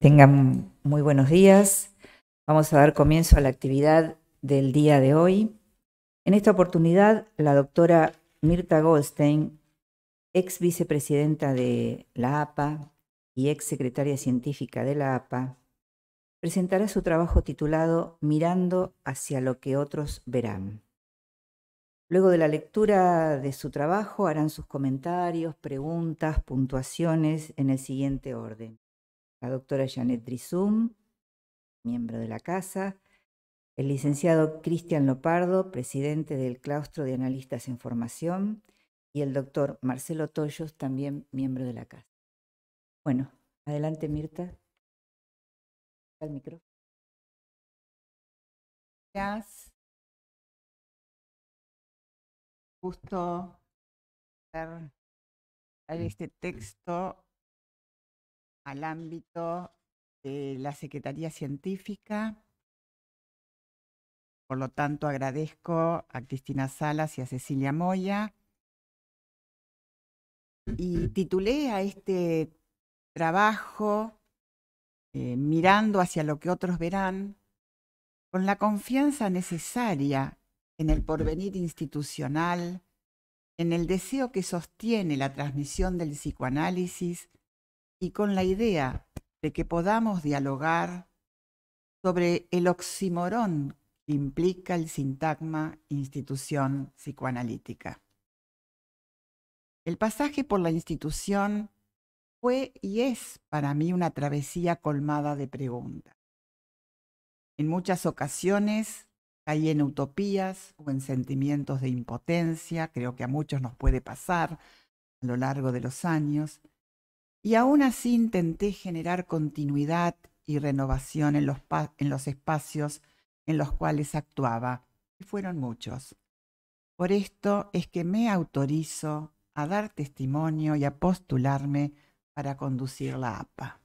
Tengan muy buenos días. Vamos a dar comienzo a la actividad del día de hoy. En esta oportunidad, la doctora Mirta Goldstein, ex vicepresidenta de la APA y ex secretaria científica de la APA, presentará su trabajo titulado Mirando hacia lo que otros verán. Luego de la lectura de su trabajo harán sus comentarios, preguntas, puntuaciones en el siguiente orden la doctora Janet Drizum, miembro de la Casa, el licenciado Cristian Lopardo, presidente del Claustro de Analistas en Formación, y el doctor Marcelo Toyos, también miembro de la Casa. Bueno, adelante Mirta. Al micrófono. Gracias. Gusto ver este texto al ámbito de la Secretaría Científica. Por lo tanto, agradezco a Cristina Salas y a Cecilia Moya. Y titulé a este trabajo eh, Mirando hacia lo que otros verán, con la confianza necesaria en el porvenir institucional, en el deseo que sostiene la transmisión del psicoanálisis y con la idea de que podamos dialogar sobre el oximorón que implica el sintagma institución psicoanalítica. El pasaje por la institución fue y es para mí una travesía colmada de preguntas. En muchas ocasiones caí en utopías o en sentimientos de impotencia, creo que a muchos nos puede pasar a lo largo de los años, y aún así intenté generar continuidad y renovación en los, en los espacios en los cuales actuaba, y fueron muchos. Por esto es que me autorizo a dar testimonio y a postularme para conducir la APA.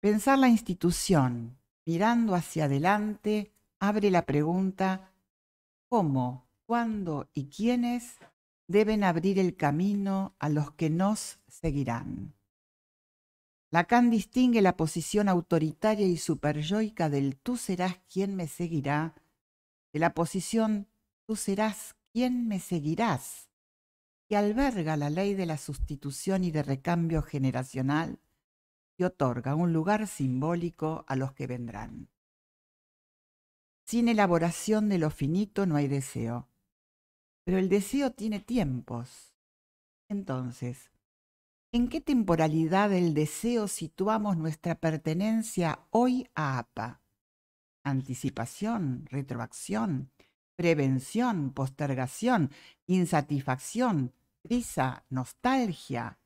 Pensar la institución mirando hacia adelante abre la pregunta ¿cómo, cuándo y quiénes deben abrir el camino a los que nos seguirán. Lacan distingue la posición autoritaria y superyoica del tú serás quien me seguirá de la posición tú serás quien me seguirás, que alberga la ley de la sustitución y de recambio generacional y otorga un lugar simbólico a los que vendrán. Sin elaboración de lo finito no hay deseo. Pero el deseo tiene tiempos. Entonces, ¿en qué temporalidad del deseo situamos nuestra pertenencia hoy a APA? Anticipación, retroacción, prevención, postergación, insatisfacción, prisa, nostalgia.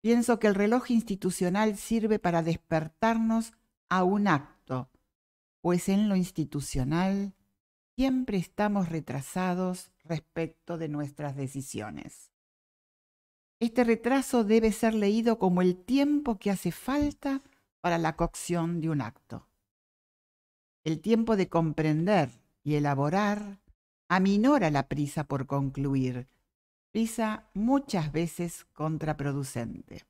Pienso que el reloj institucional sirve para despertarnos a un acto, pues en lo institucional siempre estamos retrasados respecto de nuestras decisiones. Este retraso debe ser leído como el tiempo que hace falta para la cocción de un acto. El tiempo de comprender y elaborar aminora la prisa por concluir, prisa muchas veces contraproducente.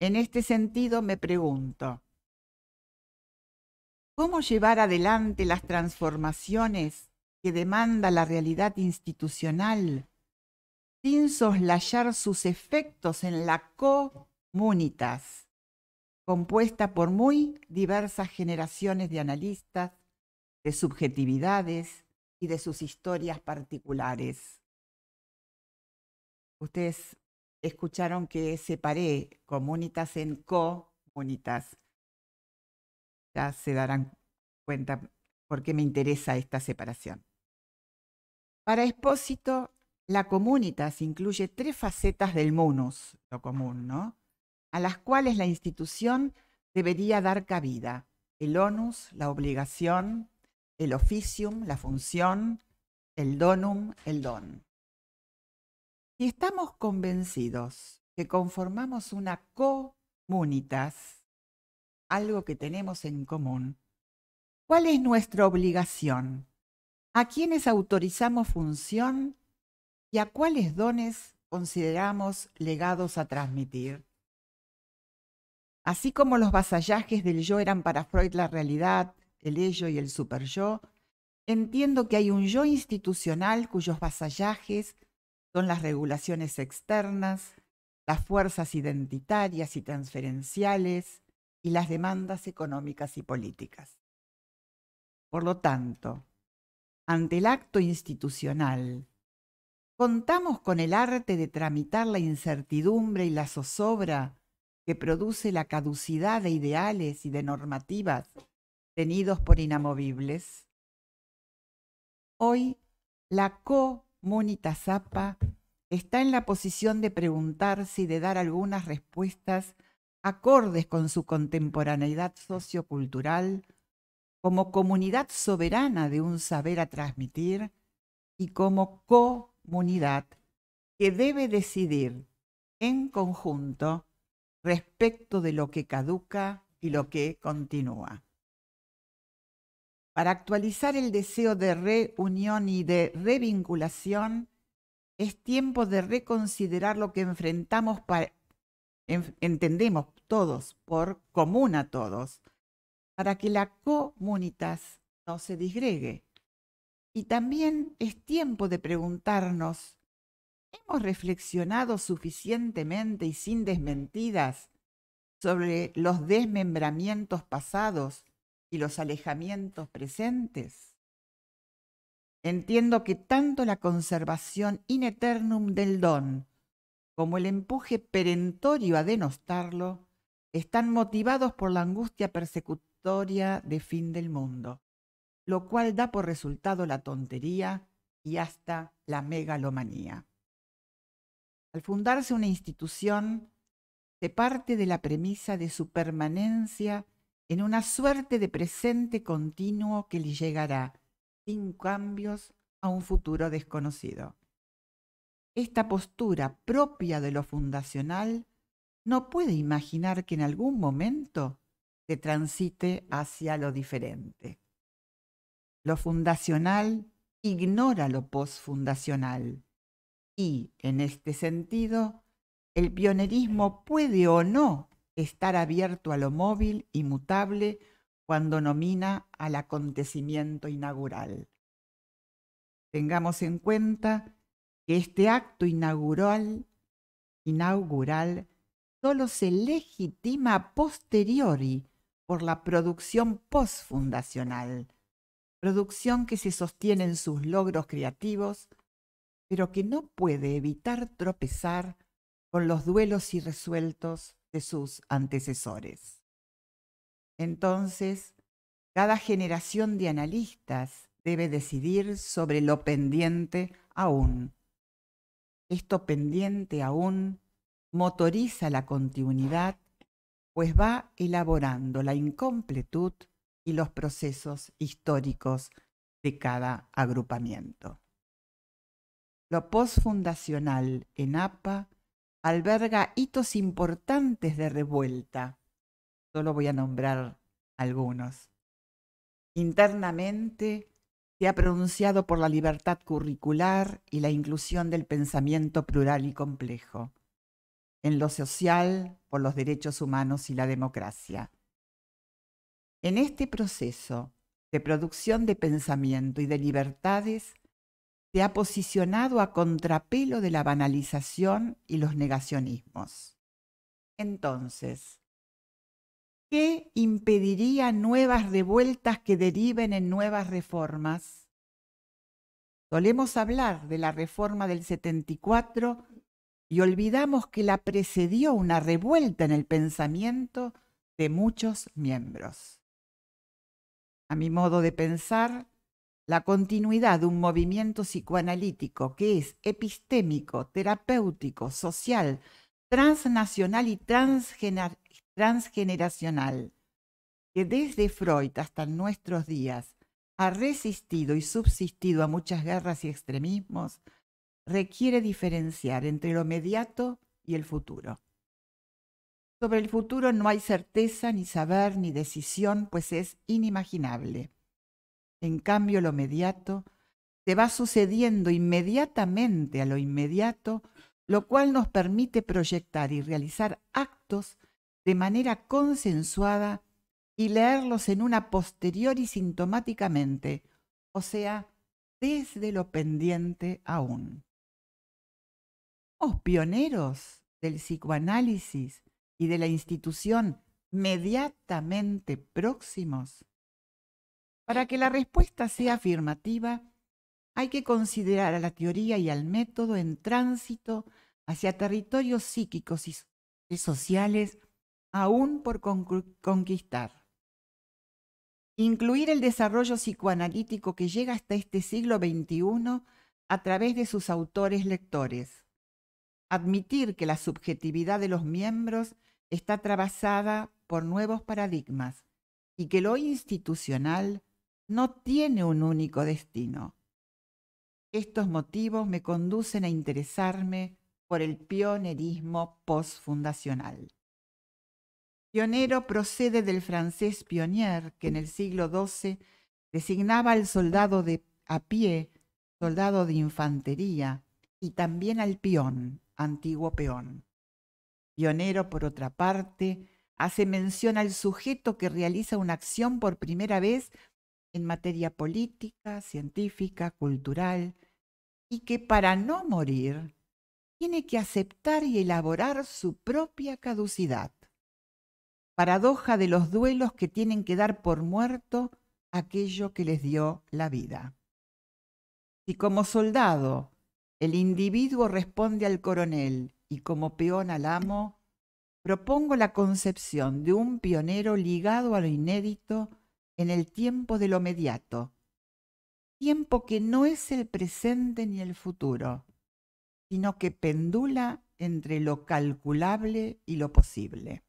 En este sentido me pregunto, cómo llevar adelante las transformaciones que demanda la realidad institucional sin soslayar sus efectos en la comunitas, compuesta por muy diversas generaciones de analistas, de subjetividades y de sus historias particulares. Ustedes escucharon que separé comunitas en comunitas ya se darán cuenta por qué me interesa esta separación. Para expósito, la comunitas incluye tres facetas del munus, lo común, ¿no? A las cuales la institución debería dar cabida. El onus, la obligación, el officium, la función, el donum, el don. Si estamos convencidos que conformamos una comunitas, algo que tenemos en común. ¿Cuál es nuestra obligación? ¿A quiénes autorizamos función y a cuáles dones consideramos legados a transmitir? Así como los vasallajes del yo eran para Freud la realidad, el ello y el superyo, entiendo que hay un yo institucional cuyos vasallajes son las regulaciones externas, las fuerzas identitarias y transferenciales, y las demandas económicas y políticas. Por lo tanto, ante el acto institucional, contamos con el arte de tramitar la incertidumbre y la zozobra que produce la caducidad de ideales y de normativas tenidos por inamovibles. Hoy, la comunita Zapa está en la posición de preguntarse y de dar algunas respuestas acordes con su contemporaneidad sociocultural, como comunidad soberana de un saber a transmitir y como comunidad que debe decidir en conjunto respecto de lo que caduca y lo que continúa. Para actualizar el deseo de reunión y de revinculación, es tiempo de reconsiderar lo que enfrentamos para entendemos todos, por común a todos, para que la comunitas no se disgregue. Y también es tiempo de preguntarnos, ¿hemos reflexionado suficientemente y sin desmentidas sobre los desmembramientos pasados y los alejamientos presentes? Entiendo que tanto la conservación in eternum del don como el empuje perentorio a denostarlo están motivados por la angustia persecutoria de fin del mundo, lo cual da por resultado la tontería y hasta la megalomanía. Al fundarse una institución, se parte de la premisa de su permanencia en una suerte de presente continuo que le llegará, sin cambios, a un futuro desconocido. Esta postura propia de lo fundacional no puede imaginar que en algún momento se transite hacia lo diferente. Lo fundacional ignora lo posfundacional y, en este sentido, el pionerismo puede o no estar abierto a lo móvil y mutable cuando nomina al acontecimiento inaugural. Tengamos en cuenta que este acto inaugural, inaugural solo se legitima a posteriori por la producción posfundacional, producción que se sostiene en sus logros creativos, pero que no puede evitar tropezar con los duelos irresueltos de sus antecesores. Entonces, cada generación de analistas debe decidir sobre lo pendiente aún. Esto pendiente aún motoriza la continuidad, pues va elaborando la incompletud y los procesos históricos de cada agrupamiento. Lo posfundacional en APA alberga hitos importantes de revuelta. Solo voy a nombrar algunos. Internamente se ha pronunciado por la libertad curricular y la inclusión del pensamiento plural y complejo en lo social, por los derechos humanos y la democracia. En este proceso de producción de pensamiento y de libertades, se ha posicionado a contrapelo de la banalización y los negacionismos. Entonces, ¿qué impediría nuevas revueltas que deriven en nuevas reformas? Solemos hablar de la reforma del 74 y olvidamos que la precedió una revuelta en el pensamiento de muchos miembros. A mi modo de pensar, la continuidad de un movimiento psicoanalítico que es epistémico, terapéutico, social, transnacional y transgeneracional, que desde Freud hasta nuestros días ha resistido y subsistido a muchas guerras y extremismos, requiere diferenciar entre lo mediato y el futuro. Sobre el futuro no hay certeza, ni saber, ni decisión, pues es inimaginable. En cambio, lo inmediato se va sucediendo inmediatamente a lo inmediato, lo cual nos permite proyectar y realizar actos de manera consensuada y leerlos en una posterior y sintomáticamente, o sea, desde lo pendiente aún pioneros del psicoanálisis y de la institución mediatamente próximos? Para que la respuesta sea afirmativa, hay que considerar a la teoría y al método en tránsito hacia territorios psíquicos y sociales aún por conquistar. Incluir el desarrollo psicoanalítico que llega hasta este siglo XXI a través de sus autores lectores admitir que la subjetividad de los miembros está atravesada por nuevos paradigmas y que lo institucional no tiene un único destino. Estos motivos me conducen a interesarme por el pionerismo posfundacional. Pionero procede del francés pionier, que en el siglo XII designaba al soldado de a pie, soldado de infantería, y también al peón antiguo peón. Pionero, por otra parte, hace mención al sujeto que realiza una acción por primera vez en materia política, científica, cultural, y que para no morir tiene que aceptar y elaborar su propia caducidad. Paradoja de los duelos que tienen que dar por muerto aquello que les dio la vida. Si como soldado el individuo responde al coronel y como peón al amo, propongo la concepción de un pionero ligado a lo inédito en el tiempo de lo mediato, tiempo que no es el presente ni el futuro, sino que pendula entre lo calculable y lo posible.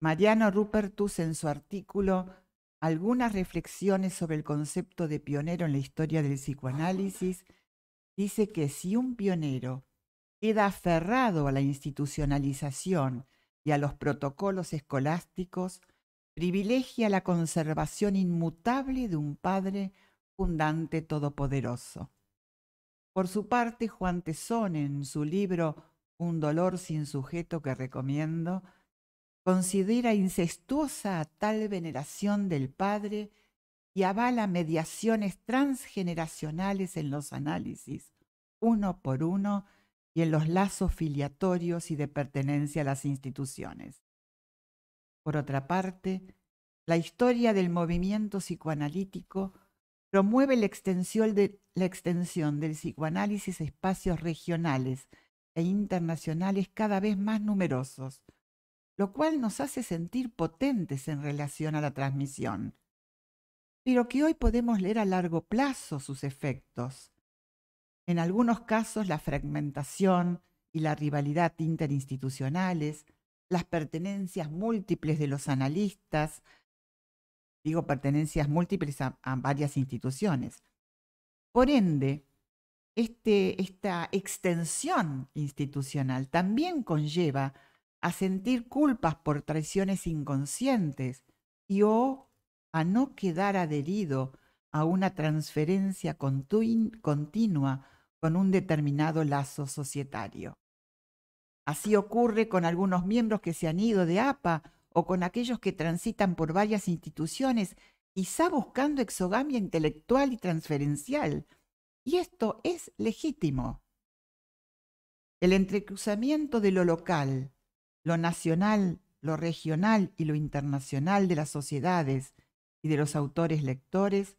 Mariano Rupertus en su artículo Algunas reflexiones sobre el concepto de pionero en la historia del psicoanálisis dice que si un pionero queda aferrado a la institucionalización y a los protocolos escolásticos, privilegia la conservación inmutable de un Padre fundante todopoderoso. Por su parte, Juan Tesón, en su libro Un dolor sin sujeto que recomiendo, considera incestuosa a tal veneración del Padre y avala mediaciones transgeneracionales en los análisis, uno por uno, y en los lazos filiatorios y de pertenencia a las instituciones. Por otra parte, la historia del movimiento psicoanalítico promueve la extensión, del psicoanálisis a espacios regionales e internacionales cada vez más numerosos, lo cual nos hace sentir potentes en relación a la transmisión pero que hoy podemos leer a largo plazo sus efectos. En algunos casos, la fragmentación y la rivalidad interinstitucionales, las pertenencias múltiples de los analistas, digo pertenencias múltiples a, varias instituciones. Por ende, este, esta extensión institucional también conlleva a sentir culpas por traiciones inconscientes y o a no quedar adherido a una transferencia continua con un determinado lazo societario. Así ocurre con algunos miembros que se han ido de APA o con aquellos que transitan por varias instituciones, quizá buscando exogamia intelectual y transferencial. Y esto es legítimo. El entrecruzamiento de lo local, lo nacional, lo regional y lo internacional de las sociedades, de los autores lectores,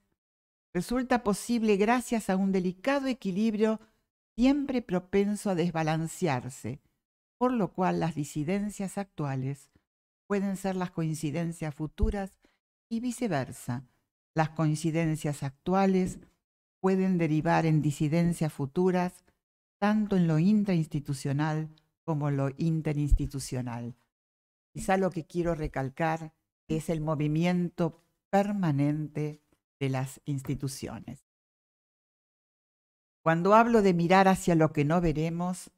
resulta posible gracias a un delicado equilibrio siempre propenso a desbalancearse, por lo cual las disidencias actuales pueden ser las coincidencias futuras y viceversa. Las coincidencias actuales pueden derivar en disidencias futuras, tanto en lo intrainstitucional como en lo interinstitucional. Quizá lo que quiero recalcar es el movimiento permanente de las instituciones. Cuando hablo de mirar hacia lo que no veremos,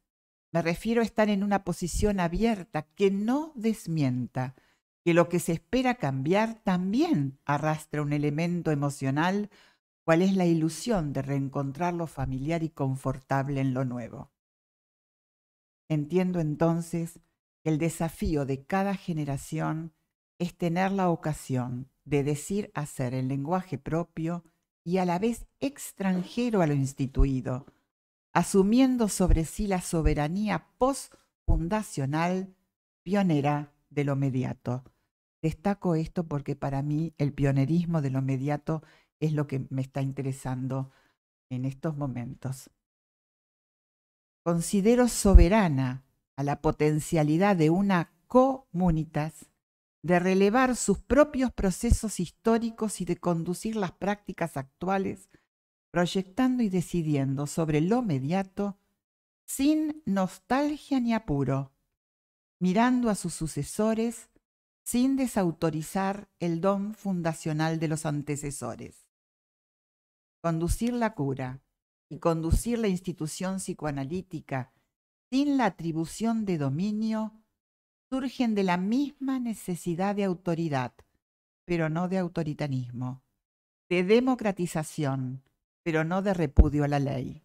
me refiero a estar en una posición abierta que no desmienta que lo que se espera cambiar también arrastra un elemento emocional, cual es la ilusión de reencontrar lo familiar y confortable en lo nuevo. Entiendo entonces que el desafío de cada generación es tener la ocasión de decir hacer el lenguaje propio y a la vez extranjero a lo instituido, asumiendo sobre sí la soberanía posfundacional pionera de lo mediato. Destaco esto porque para mí el pionerismo de lo mediato es lo que me está interesando en estos momentos. Considero soberana a la potencialidad de una comunitas de relevar sus propios procesos históricos y de conducir las prácticas actuales, proyectando y decidiendo sobre lo mediato sin nostalgia ni apuro, mirando a sus sucesores sin desautorizar el don fundacional de los antecesores. Conducir la cura y conducir la institución psicoanalítica sin la atribución de dominio surgen de la misma necesidad de autoridad, pero no de autoritarismo, de democratización, pero no de repudio a la ley.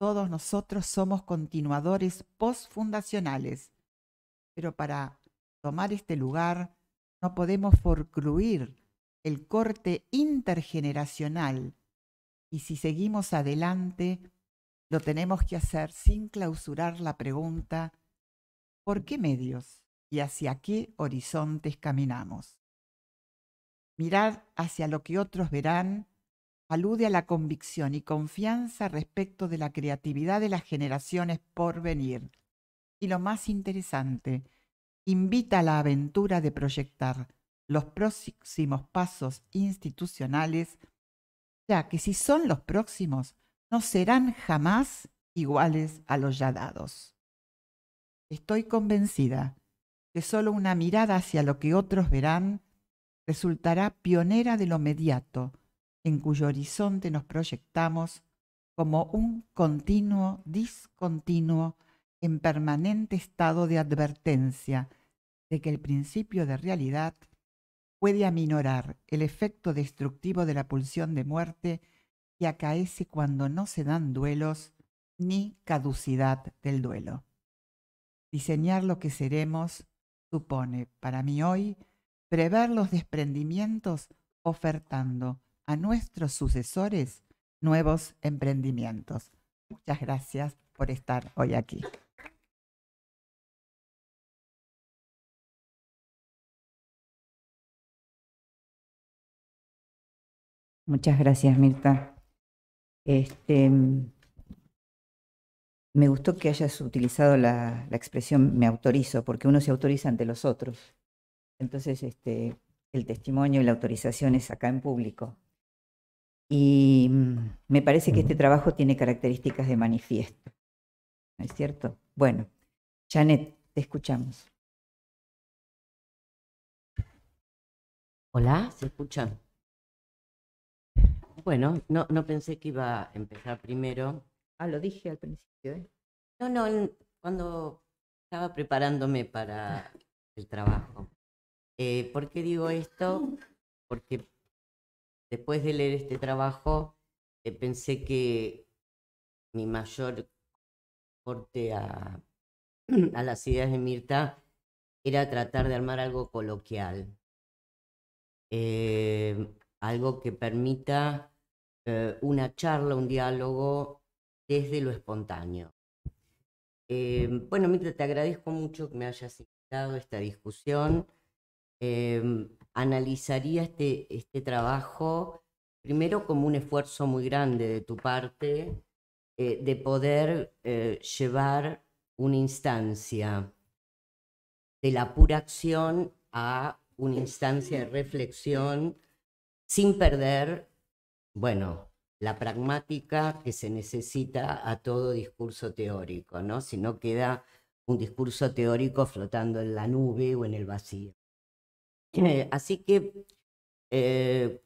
Todos nosotros somos continuadores posfundacionales, pero para tomar este lugar no podemos forcluir el corte intergeneracional y si seguimos adelante, lo tenemos que hacer sin clausurar la pregunta ¿Por qué medios y hacia qué horizontes caminamos? Mirar hacia lo que otros verán alude a la convicción y confianza respecto de la creatividad de las generaciones por venir. Y lo más interesante, invita a la aventura de proyectar los próximos pasos institucionales, ya que si son los próximos, no serán jamás iguales a los ya dados. Estoy convencida que solo una mirada hacia lo que otros verán resultará pionera de lo mediato, en cuyo horizonte nos proyectamos como un continuo, discontinuo, en permanente estado de advertencia de que el principio de realidad puede aminorar el efecto destructivo de la pulsión de muerte que acaece cuando no se dan duelos ni caducidad del duelo. Diseñar lo que seremos supone para mí hoy prever los desprendimientos ofertando a nuestros sucesores nuevos emprendimientos. Muchas gracias por estar hoy aquí. Muchas gracias, Mirta. Este, me gustó que hayas utilizado la, expresión me autorizo, porque uno se autoriza ante los otros. Entonces, este, el testimonio y la autorización es acá en público. Y mm, me parece que este trabajo tiene características de manifiesto. ¿No es cierto? Bueno, Janet, te escuchamos. Hola, ¿se escucha? Bueno, no, no pensé que iba a empezar primero. Ah, lo dije al principio. No, no, cuando estaba preparándome para el trabajo. Eh, ¿Por qué digo esto? Porque después de leer este trabajo eh, pensé que mi mayor corte a, a las ideas de Mirta era tratar de armar algo coloquial, eh, algo que permita una charla, un diálogo desde lo espontáneo. Eh, bueno, Mita, te agradezco mucho que me hayas invitado a esta discusión. Eh, analizaría este, este trabajo primero como un esfuerzo muy grande de tu parte eh, de poder llevar una instancia de la pura acción a una instancia de reflexión sin perder, bueno, la pragmática que se necesita a todo discurso teórico, ¿no? Si no queda un discurso teórico flotando en la nube o en el vacío. Eh, así que eh,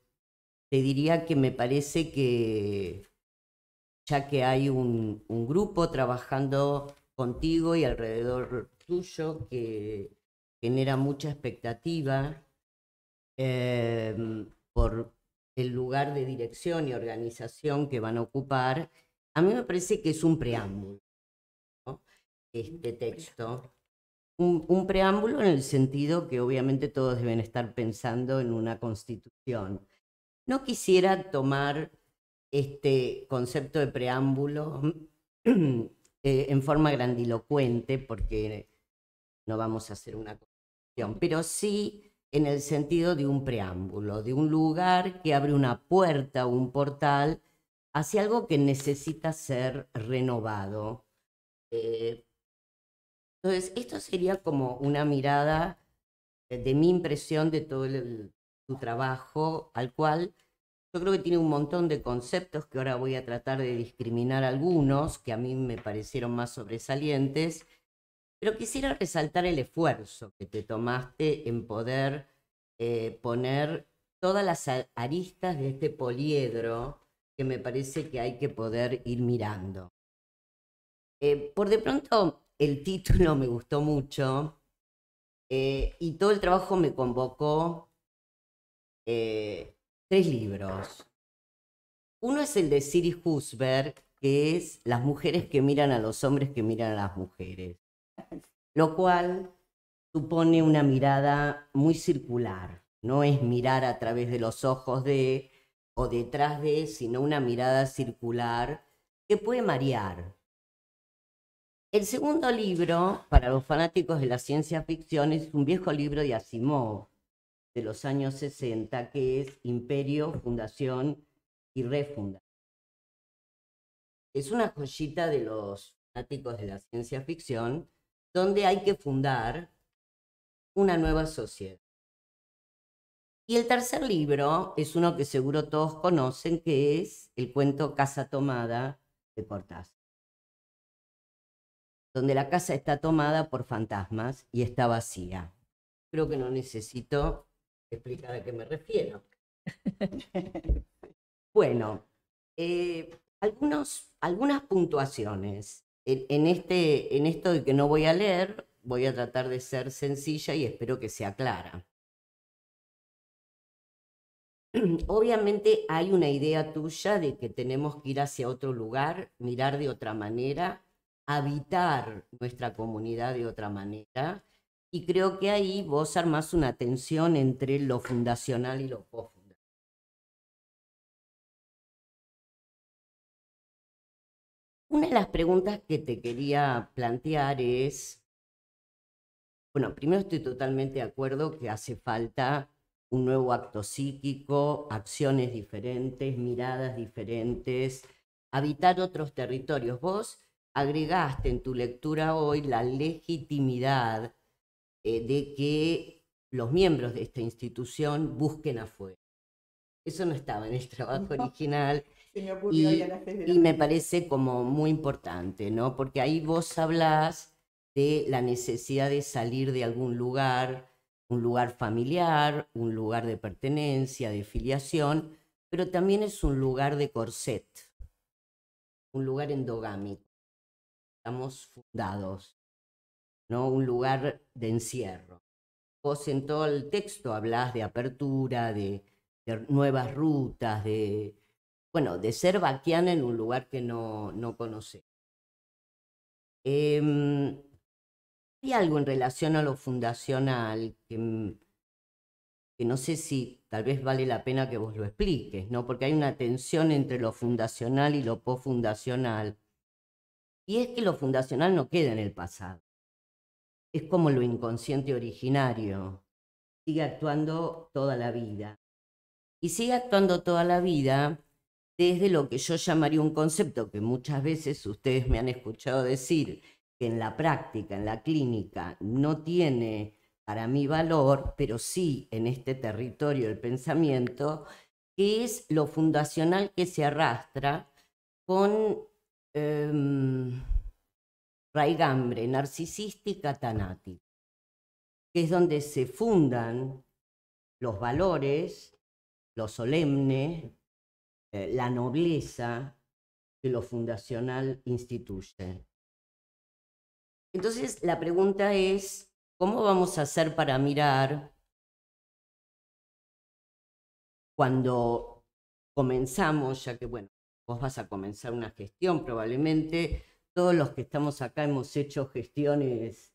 te diría que me parece que ya que hay un, grupo trabajando contigo y alrededor tuyo que genera mucha expectativa eh, por, el lugar de dirección y organización que van a ocupar, a mí me parece que es un preámbulo, este texto. Un, preámbulo en el sentido que obviamente todos deben estar pensando en una constitución. No quisiera tomar este concepto de preámbulo eh, en forma grandilocuente porque no vamos a hacer una constitución, pero sí en el sentido de un preámbulo, de un lugar que abre una puerta o un portal hacia algo que necesita ser renovado. Eh, entonces, esto sería como una mirada de mi impresión de todo el, tu trabajo, al cual yo creo que tiene un montón de conceptos que ahora voy a tratar de discriminar algunos que a mí me parecieron más sobresalientes pero quisiera resaltar el esfuerzo que te tomaste en poder eh, poner todas las aristas de este poliedro que me parece que hay que poder ir mirando. Eh, por de pronto, el título me gustó mucho eh, y todo el trabajo me convocó tres libros. Uno es el de Siri Husberg, que es Las mujeres que miran a los hombres que miran a las mujeres lo cual supone una mirada muy circular, no es mirar a través de los ojos de o detrás de, sino una mirada circular que puede marear. El segundo libro, para los fanáticos de la ciencia ficción, es un viejo libro de Asimov, de los años 60, que es Imperio, Fundación y Refundación. Es una joyita de los fanáticos de la ciencia ficción, donde hay que fundar una nueva sociedad. Y el tercer libro es uno que seguro todos conocen, que es el cuento Casa Tomada de Cortázar, donde la casa está tomada por fantasmas y está vacía. Creo que no necesito explicar a qué me refiero. bueno, eh, algunos, algunas puntuaciones en, este, esto que no voy a leer, voy a tratar de ser sencilla y espero que sea clara. Obviamente hay una idea tuya de que tenemos que ir hacia otro lugar, mirar de otra manera, habitar nuestra comunidad de otra manera. Y creo que ahí vos armás una tensión entre lo fundacional y lo post Una de las preguntas que te quería plantear es, bueno, primero estoy totalmente de acuerdo que hace falta un nuevo acto psíquico, acciones diferentes, miradas diferentes, habitar otros territorios. Vos agregaste en tu lectura hoy la legitimidad eh, de que los miembros de esta institución busquen afuera. Eso no estaba en el trabajo original y, me parece como muy importante, ¿no? Porque ahí vos hablás de la necesidad de salir de algún lugar, un lugar familiar, un lugar de pertenencia, de filiación, pero también es un lugar de corset, un lugar endogámico. Estamos fundados, ¿no? Un lugar de encierro. Vos en todo el texto hablás de apertura, de nuevas rutas, de, bueno, de ser vaquiana en un lugar que no, no conoce. Eh, hay algo en relación a lo fundacional que, mm, que, no sé si tal vez vale la pena que vos lo expliques, ¿no? Porque hay una tensión entre lo fundacional y lo posfundacional. Y es que lo fundacional no queda en el pasado. Es como lo inconsciente originario. Sigue actuando toda la vida. Y sigue actuando toda la vida desde lo que yo llamaría un concepto que muchas veces ustedes me han escuchado decir que en la práctica, en la clínica, no tiene para mí valor, pero sí en este territorio el pensamiento, que es lo fundacional que se arrastra con em, raigambre narcisística tanática, que es donde se fundan los valores, lo solemne, eh, la nobleza que lo fundacional instituye. Entonces, la pregunta es, ¿cómo vamos a hacer para mirar cuando comenzamos, ya que, bueno, vos vas a comenzar una gestión probablemente, todos los que estamos acá hemos hecho gestiones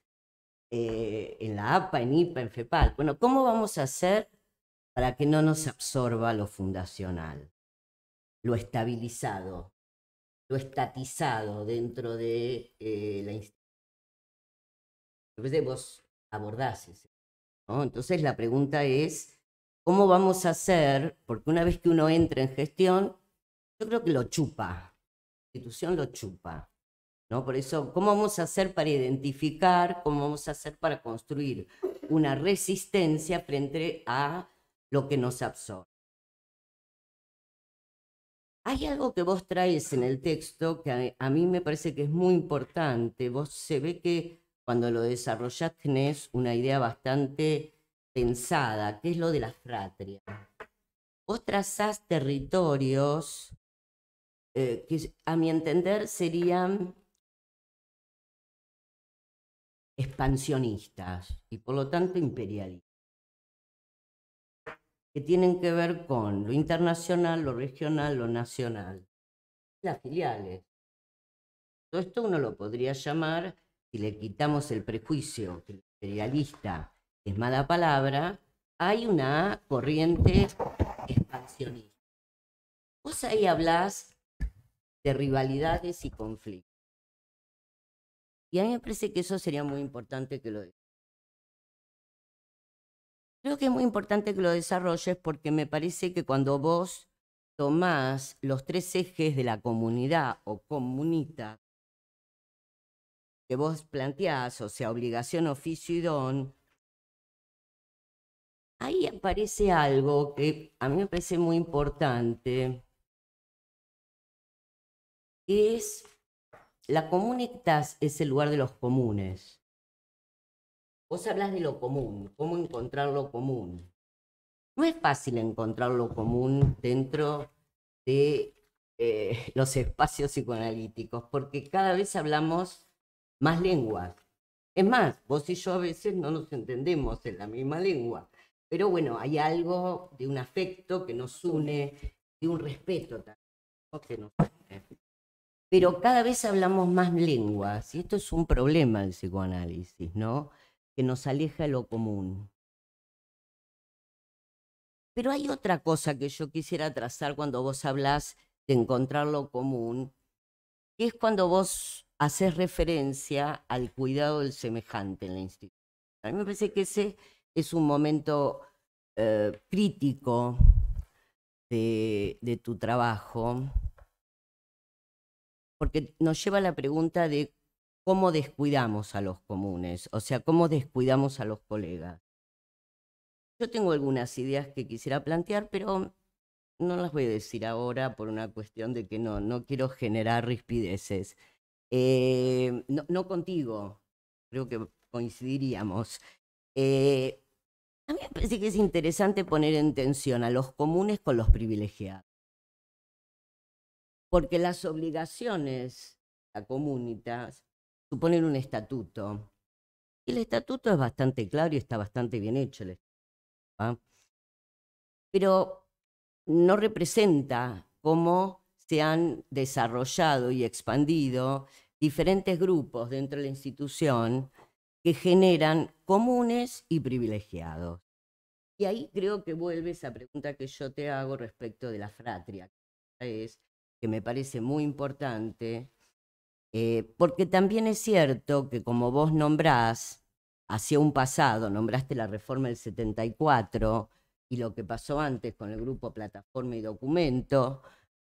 eh, en la APA, en IPA, en FEPAL. Bueno, ¿cómo vamos a hacer para que no nos absorba lo fundacional? lo estabilizado, lo estatizado dentro de eh, la institución. Vos ese ¿no? Entonces la pregunta es, ¿cómo vamos a hacer? Porque una vez que uno entra en gestión, yo creo que lo chupa, la institución lo chupa. ¿No? Por eso, ¿cómo vamos a hacer para identificar, cómo vamos a hacer para construir una resistencia frente a lo que nos absorbe? Hay algo que vos traes en el texto que a, mí me parece que es muy importante. Vos se ve que cuando lo desarrollás tenés una idea bastante pensada, que es lo de la fratria. Vos trazás territorios eh, que a mi entender serían expansionistas y por lo tanto imperialistas que tienen que ver con lo internacional, lo regional, lo nacional. Las filiales. Todo esto uno lo podría llamar, si le quitamos el prejuicio que imperialista, es mala palabra, hay una corriente expansionista. Vos ahí hablas de rivalidades y conflictos. Y a mí me parece que eso sería muy importante que lo Creo que es muy importante que lo desarrolles porque me parece que cuando vos tomás los tres ejes de la comunidad o comunita que vos planteás, o sea, obligación, oficio y don, ahí aparece algo que a mí me parece muy importante, que es la comunitas es el lugar de los comunes. Vos hablas de lo común, cómo encontrar lo común. No es fácil encontrar lo común dentro de eh, los espacios psicoanalíticos, porque cada vez hablamos más lenguas. Es más, vos y yo a veces no nos entendemos en la misma lengua, pero bueno, hay algo de un afecto que nos une, de un respeto también, que Pero cada vez hablamos más lenguas y esto es un problema del psicoanálisis, ¿no? que nos aleja de lo común. Pero hay otra cosa que yo quisiera trazar cuando vos hablas de encontrar lo común, que es cuando vos haces referencia al cuidado del semejante en la institución. A mí me parece que ese es un momento eh, crítico de, de tu trabajo, porque nos lleva a la pregunta de cómo descuidamos a los comunes, o sea, cómo descuidamos a los colegas. Yo tengo algunas ideas que quisiera plantear, pero no las voy a decir ahora por una cuestión de que no, no quiero generar rispideces. Eh, no, contigo, creo que coincidiríamos. Eh, a mí me parece que es interesante poner en tensión a los comunes con los privilegiados. Porque las obligaciones a comunitas suponer un estatuto. El estatuto es bastante claro y está bastante bien hecho, el pero no representa cómo se han desarrollado y expandido diferentes grupos dentro de la institución que generan comunes y privilegiados. Y ahí creo que vuelve esa pregunta que yo te hago respecto de la fratria, que me parece muy importante eh, porque también es cierto que como vos nombrás hacia un pasado, nombraste la reforma del 74 y lo que pasó antes con el grupo Plataforma y Documento,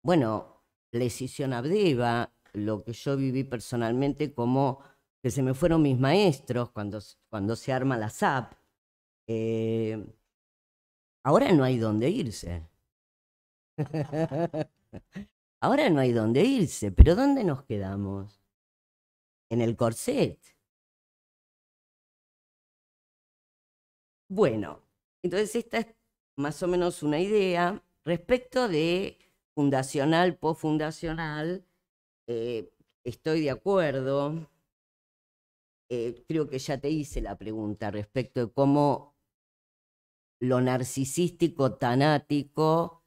bueno, la decisión Abdeva, lo que yo viví personalmente como que se me fueron mis maestros cuando, cuando se arma la SAP, eh, ahora no hay dónde irse. Ahora no hay dónde irse, pero ¿dónde nos quedamos? En el corset. Bueno, entonces esta es más o menos una idea respecto de fundacional, posfundacional. fundacional, eh, estoy de acuerdo. Eh, creo que ya te hice la pregunta respecto de cómo lo narcisístico, tanático,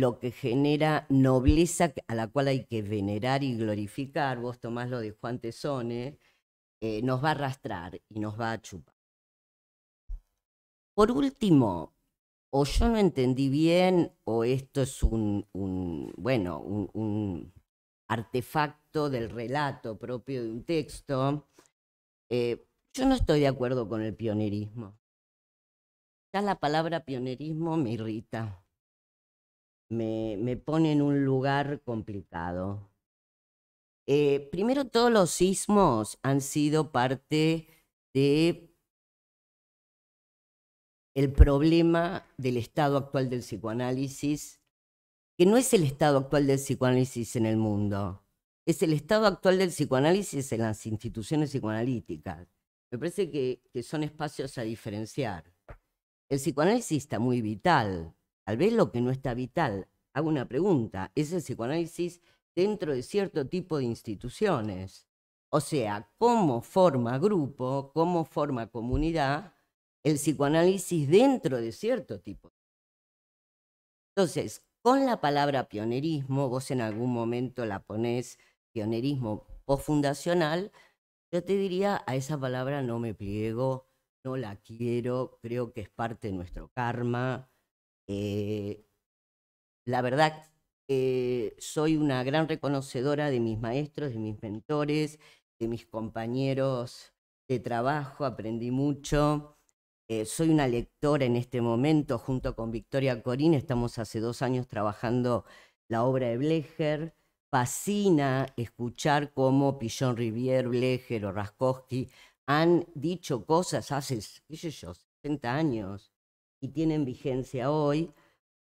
lo que genera nobleza a la cual hay que venerar y glorificar, vos tomás lo de Juan Tesone, eh, nos va a arrastrar y nos va a chupar. Por último, o yo no entendí bien, o esto es un, bueno, un, artefacto del relato propio de un texto. Eh, yo no estoy de acuerdo con el pionerismo. Ya la palabra pionerismo me irrita me, pone en un lugar complicado. Eh, primero, todos los sismos han sido parte de el problema del estado actual del psicoanálisis, que no es el estado actual del psicoanálisis en el mundo, es el estado actual del psicoanálisis en las instituciones psicoanalíticas. Me parece que son espacios a diferenciar. El psicoanálisis está muy vital, Tal vez lo que no está vital, hago una pregunta, es el psicoanálisis dentro de cierto tipo de instituciones. O sea, cómo forma grupo, cómo forma comunidad el psicoanálisis dentro de cierto tipo. Entonces, con la palabra pionerismo, vos en algún momento la ponés pionerismo fundacional, yo te diría, a esa palabra no me pliego, no la quiero, creo que es parte de nuestro karma, eh, la verdad, eh, soy una gran reconocedora de mis maestros, de mis mentores, de mis compañeros de trabajo, aprendí mucho. Eh, soy una lectora en este momento, junto con Victoria Corín, estamos hace dos años trabajando la obra de Blecher. Fascina escuchar cómo Pillon Rivier, Blecher o Raskowski han dicho cosas hace, qué sé yo, 70 años, y tienen vigencia hoy,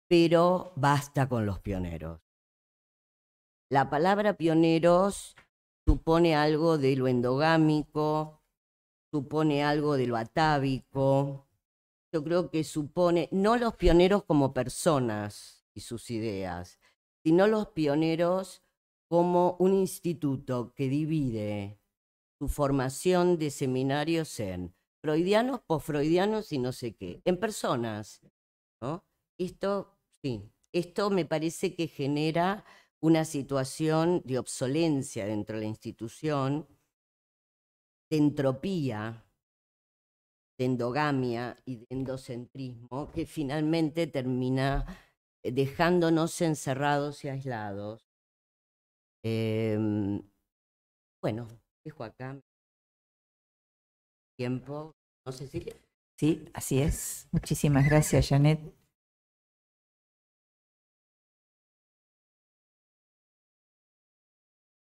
pero basta con los pioneros. La palabra pioneros supone algo de lo endogámico, supone algo de lo atávico, yo creo que supone no los pioneros como personas y sus ideas, sino los pioneros como un instituto que divide su formación de seminarios en freudianos, posfreudianos y no sé qué, en personas. ¿no? Esto, sí, esto me parece que genera una situación de obsolencia dentro de la institución, de entropía, de endogamia y de endocentrismo, que finalmente termina eh, dejándonos encerrados y aislados. Em, bueno, dejo acá tiempo, ¿no, Cecilia? Sí, así es. Muchísimas gracias, Janet.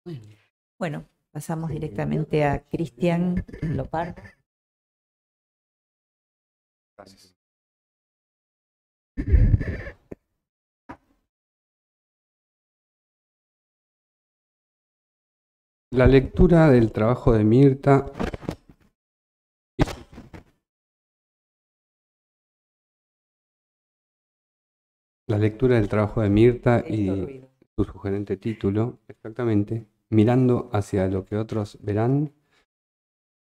Bueno, bueno pasamos directamente a Cristian Lopar. Gracias. La lectura del trabajo de Mirta La lectura del trabajo de Mirta y su sugerente título, exactamente, mirando hacia lo que otros verán,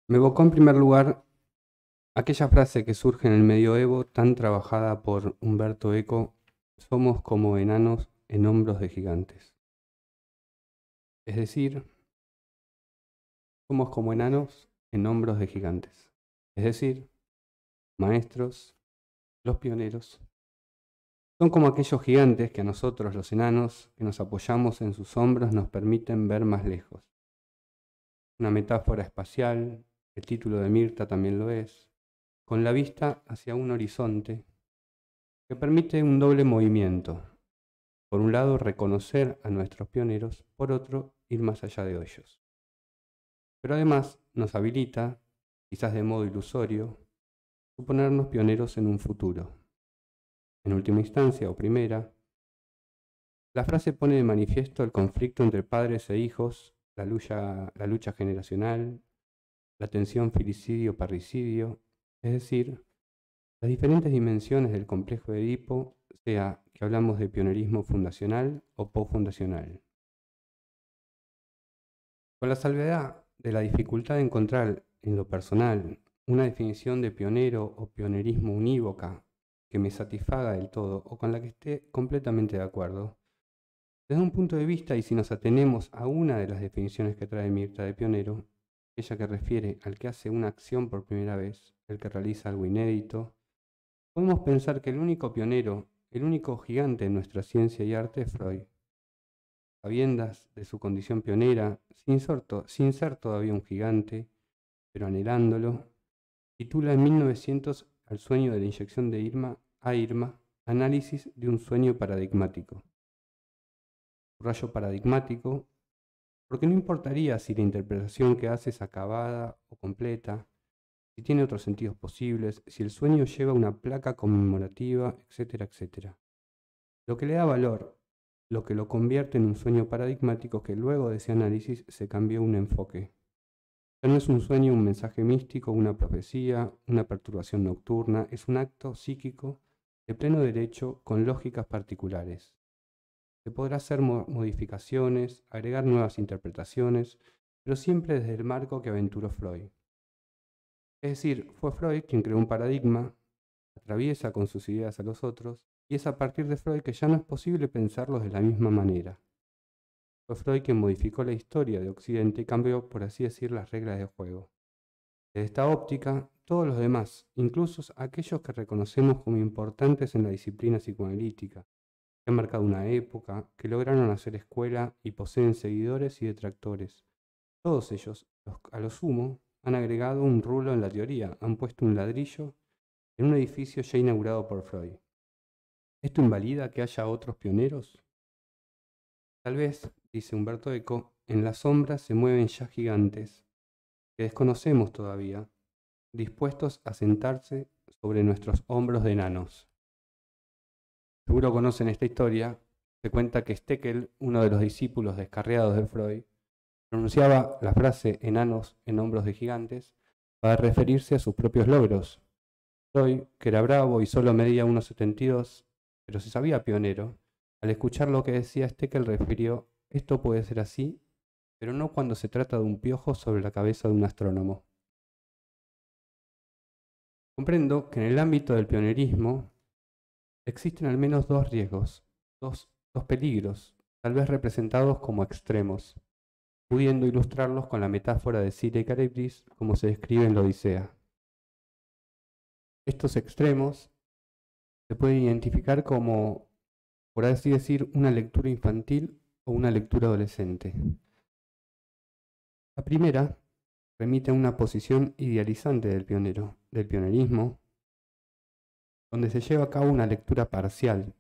me evocó en primer lugar aquella frase que surge en el medioevo tan trabajada por Humberto Eco, somos como enanos en hombros de gigantes. Es decir, somos como enanos en hombros de gigantes. Es decir, maestros, los pioneros son como aquellos gigantes que a nosotros, los enanos, que nos apoyamos en sus hombros, nos permiten ver más lejos. Una metáfora espacial, el título de Mirta también lo es, con la vista hacia un horizonte que permite un doble movimiento. Por un lado, reconocer a nuestros pioneros, por otro, ir más allá de ellos. Pero además nos habilita, quizás de modo ilusorio, suponernos pioneros en un futuro en última instancia o primera, la frase pone de manifiesto el conflicto entre padres e hijos, la lucha, generacional, la tensión filicidio-parricidio, es decir, las diferentes dimensiones del complejo de Edipo, sea que hablamos de pionerismo fundacional o postfundacional. Con la salvedad de la dificultad de encontrar en lo personal una definición de pionero o pionerismo unívoca que me satisfaga del todo o con la que esté completamente de acuerdo. Desde un punto de vista, y si nos atenemos a una de las definiciones que trae Mirta de Pionero, ella que refiere al que hace una acción por primera vez, el que realiza algo inédito, podemos pensar que el único pionero, el único gigante en nuestra ciencia y arte es Freud. Sabiendas de su condición pionera, sin, sin ser todavía un gigante, pero anhelándolo, titula en 1900 al sueño de la inyección de Irma a. Irma, Análisis de un sueño paradigmático. Rayo paradigmático, porque no importaría si la interpretación que hace es acabada o completa, si tiene otros sentidos posibles, si el sueño lleva una placa conmemorativa, etcétera, etcétera. Lo que le da valor, lo que lo convierte en un sueño paradigmático que luego de ese análisis se cambió un enfoque. Ya no es un sueño, un mensaje místico, una profecía, una perturbación nocturna, es un acto psíquico de pleno derecho con lógicas particulares. Se podrá hacer modificaciones, agregar nuevas interpretaciones, pero siempre desde el marco que aventuró Freud. Es decir, fue Freud quien creó un paradigma, atraviesa con sus ideas a los otros, y es a partir de Freud que ya no es posible pensarlos de la misma manera. Fue Freud quien modificó la historia de Occidente y cambió, por así decir, las reglas de juego. Desde esta óptica, todos los demás, incluso aquellos que reconocemos como importantes en la disciplina psicoanalítica, que han marcado una época, que lograron hacer escuela y poseen seguidores y detractores, todos ellos, a lo sumo, han agregado un rulo en la teoría, han puesto un ladrillo en un edificio ya inaugurado por Freud. ¿Esto invalida que haya otros pioneros? Tal vez, dice Humberto Eco, en las sombras se mueven ya gigantes que desconocemos todavía, dispuestos a sentarse sobre nuestros hombros de enanos. Seguro conocen esta historia, se cuenta que Stekel, uno de los discípulos descarriados de Freud, pronunciaba la frase enanos en hombros de gigantes para referirse a sus propios logros. Freud, que era bravo y solo medía 1,72, pero se sabía pionero, al escuchar lo que decía Stekel refirió, esto puede ser así pero no cuando se trata de un piojo sobre la cabeza de un astrónomo. Comprendo que en el ámbito del pionerismo existen al menos dos riesgos, dos, peligros, tal vez representados como extremos, pudiendo ilustrarlos con la metáfora de Sire y Caribdis como se describe en la Odisea. Estos extremos se pueden identificar como, por así decir, una lectura infantil o una lectura adolescente. La primera remite a una posición idealizante del pionero, del pionerismo, donde se lleva a cabo una lectura parcial,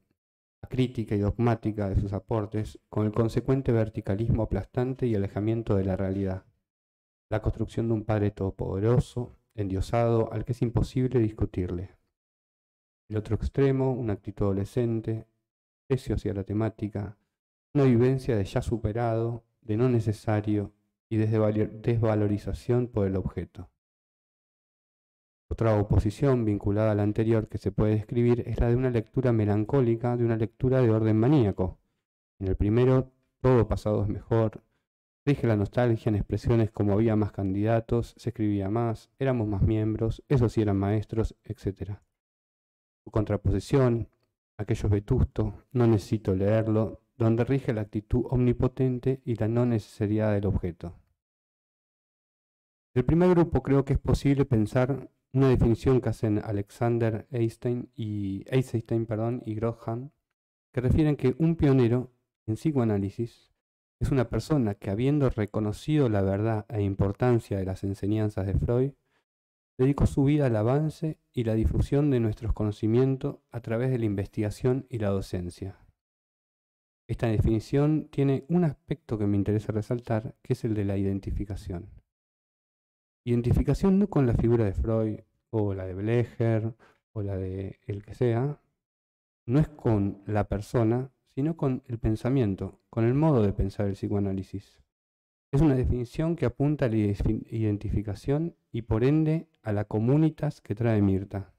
crítica y dogmática de sus aportes, con el consecuente verticalismo aplastante y alejamiento de la realidad. La construcción de un padre todopoderoso, endiosado, al que es imposible discutirle. El otro extremo, una actitud adolescente, precio hacia la temática, una vivencia de ya superado, de no necesario, y desvalorización por el objeto. Otra oposición vinculada a la anterior que se puede describir es la de una lectura melancólica, de una lectura de orden maníaco. En el primero, todo pasado es mejor, rige la nostalgia en expresiones como había más candidatos, se escribía más, éramos más miembros, esos sí eran maestros, etc. Su contraposición, aquello es vetusto, no necesito leerlo, donde rige la actitud omnipotente y la no necesidad del objeto. El primer grupo creo que es posible pensar una definición que hacen Alexander Einstein y, Eisenstein y Grotham, que refieren que un pionero en psicoanálisis es una persona que habiendo reconocido la verdad e importancia de las enseñanzas de Freud, dedicó su vida al avance y la difusión de nuestros conocimientos a través de la investigación y la docencia. Esta definición tiene un aspecto que me interesa resaltar, que es el de la identificación. Identificación no con la figura de Freud o la de Blecher o la de el que sea, no es con la persona, sino con el pensamiento, con el modo de pensar el psicoanálisis. Es una definición que apunta a la identificación y por ende a la comunitas que trae Mirta.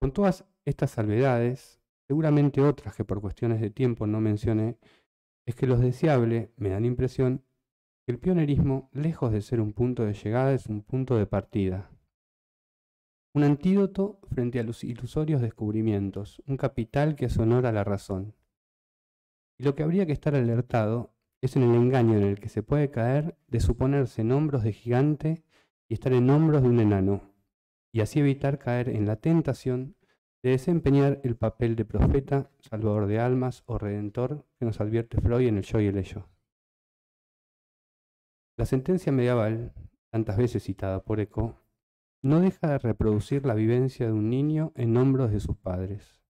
Con todas estas salvedades, seguramente otras que por cuestiones de tiempo no mencioné, es que los deseables me dan impresión, que el pionerismo, lejos de ser un punto de llegada, es un punto de partida. Un antídoto frente a los ilusorios descubrimientos, un capital que sonora la razón. Y lo que habría que estar alertado es en el engaño en el que se puede caer de suponerse en hombros de gigante y estar en hombros de un enano, y así evitar caer en la tentación de desempeñar el papel de profeta, salvador de almas o redentor que nos advierte Freud en el yo y el ello. La sentencia medieval, tantas veces citada por Eco, no deja de reproducir la vivencia de un niño en hombros de sus padres,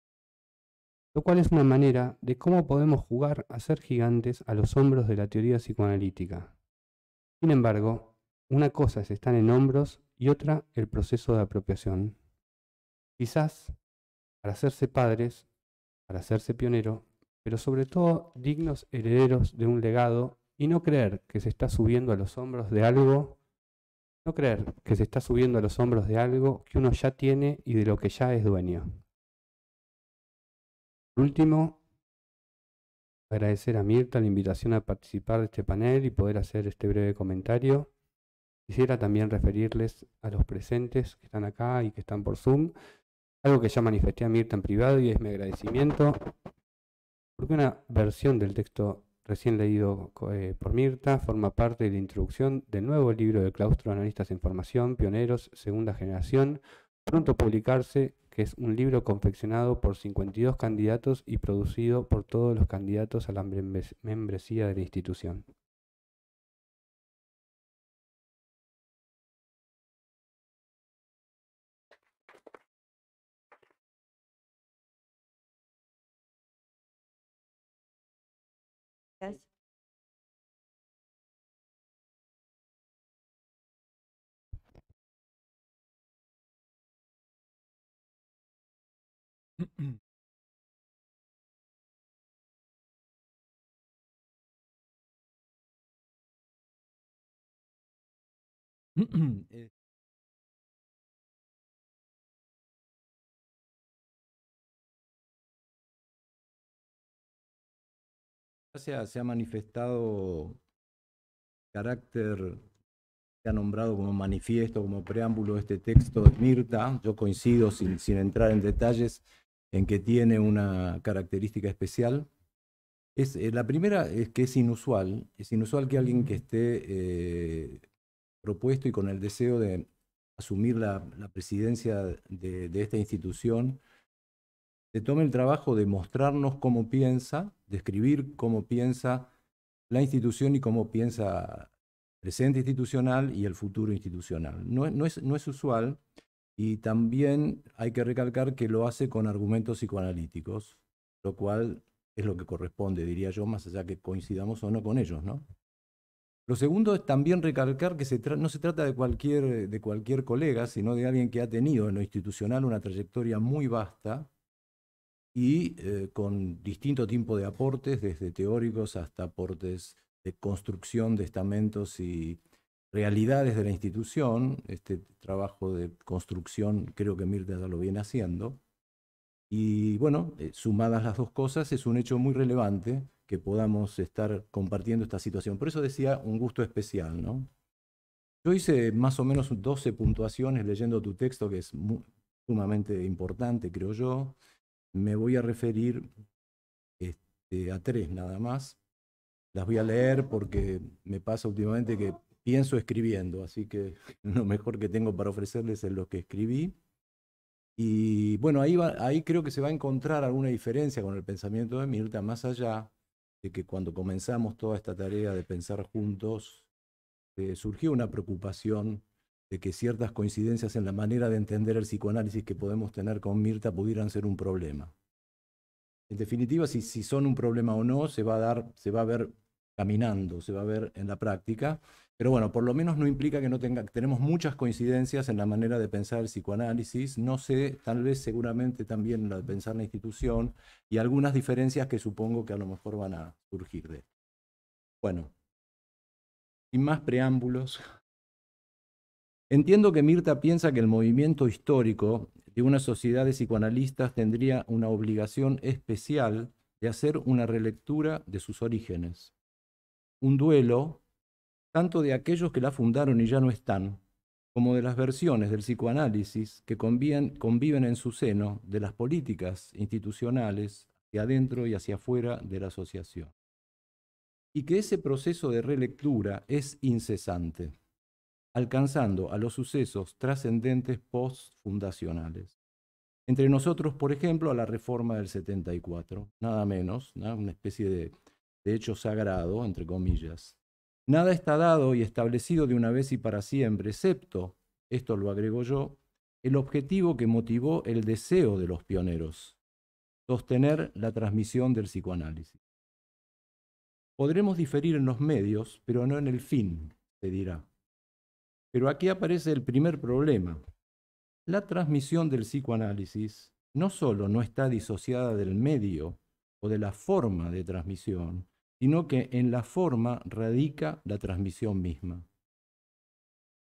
lo cual es una manera de cómo podemos jugar a ser gigantes a los hombros de la teoría psicoanalítica. Sin embargo, una cosa es estar en hombros y otra el proceso de apropiación. Quizás para hacerse padres, para hacerse pioneros, pero sobre todo dignos herederos de un legado y no creer que se está subiendo a los hombros de algo, no creer que se está subiendo a los hombros de algo que uno ya tiene y de lo que ya es dueño. Por último, agradecer a Mirta la invitación a participar de este panel y poder hacer este breve comentario. Quisiera también referirles a los presentes que están acá y que están por Zoom, algo que ya manifesté a Mirta en privado y es mi agradecimiento, porque una versión del texto recién leído eh, por Mirta forma parte de la introducción del nuevo libro de claustro Analistas en Formación, Pioneros, Segunda Generación, pronto publicarse, que es un libro confeccionado por 52 candidatos y producido por todos los candidatos a la membresía de la institución. process se ha manifestado carácter se ha nombrado como manifiesto, como preámbulo de este texto de Mirta. Yo coincido, sin, entrar en detalles, en que tiene una característica especial. Es, eh, la primera es que es inusual, es inusual que alguien que esté eh, propuesto y con el deseo de asumir la, presidencia de, de, esta institución, se tome el trabajo de mostrarnos cómo piensa describir cómo piensa la institución y cómo piensa el presente institucional y el futuro institucional. No, es, usual y también hay que recalcar que lo hace con argumentos psicoanalíticos, lo cual es lo que corresponde, diría yo, más allá que coincidamos o no con ellos, ¿no? Lo segundo es también recalcar que no se trata de cualquier, de cualquier colega, sino de alguien que ha tenido en lo institucional una trayectoria muy vasta, y eh, con distinto tipo de aportes, desde teóricos hasta aportes de construcción de estamentos y realidades de la institución. Este trabajo de construcción creo que Mirta ya lo viene haciendo. Y bueno, eh, sumadas las dos cosas, es un hecho muy relevante que podamos estar compartiendo esta situación. Por eso decía un gusto especial, ¿no? Yo hice más o menos 12 puntuaciones leyendo tu texto, que es sumamente importante, creo yo me voy a referir este, a tres nada más. Las voy a leer porque me pasa últimamente que pienso escribiendo, así que lo mejor que tengo para ofrecerles es lo que escribí. Y bueno, ahí, ahí creo que se va a encontrar alguna diferencia con el pensamiento de Mirta, más allá de que cuando comenzamos toda esta tarea de pensar juntos, eh, surgió una preocupación de que ciertas coincidencias en la manera de entender el psicoanálisis que podemos tener con Mirta pudieran ser un problema. En definitiva, si, si son un problema o no, se va a dar, se va a ver caminando, se va a ver en la práctica. Pero bueno, por lo menos no implica que no tenga, tenemos muchas coincidencias en la manera de pensar el psicoanálisis, no sé, tal vez seguramente también en la de pensar la institución y algunas diferencias que supongo que a lo mejor van a surgir de. Bueno, sin más preámbulos, Entiendo que Mirta piensa que el movimiento histórico de una sociedad de psicoanalistas tendría una obligación especial de hacer una relectura de sus orígenes, un duelo tanto de aquellos que la fundaron y ya no están, como de las versiones del psicoanálisis que conviven, en su seno de las políticas institucionales hacia adentro y hacia afuera de la asociación. Y que ese proceso de relectura es incesante alcanzando a los sucesos trascendentes post-fundacionales. Entre nosotros, por ejemplo, a la reforma del 74, nada menos, una especie de, de hecho sagrado, entre comillas. Nada está dado y establecido de una vez y para siempre, excepto, esto lo agrego yo, el objetivo que motivó el deseo de los pioneros, sostener la transmisión del psicoanálisis. Podremos diferir en los medios, pero no en el fin, se dirá. Pero aquí aparece el primer problema. La transmisión del psicoanálisis no solo no está disociada del medio o de la forma de transmisión, sino que en la forma radica la transmisión misma.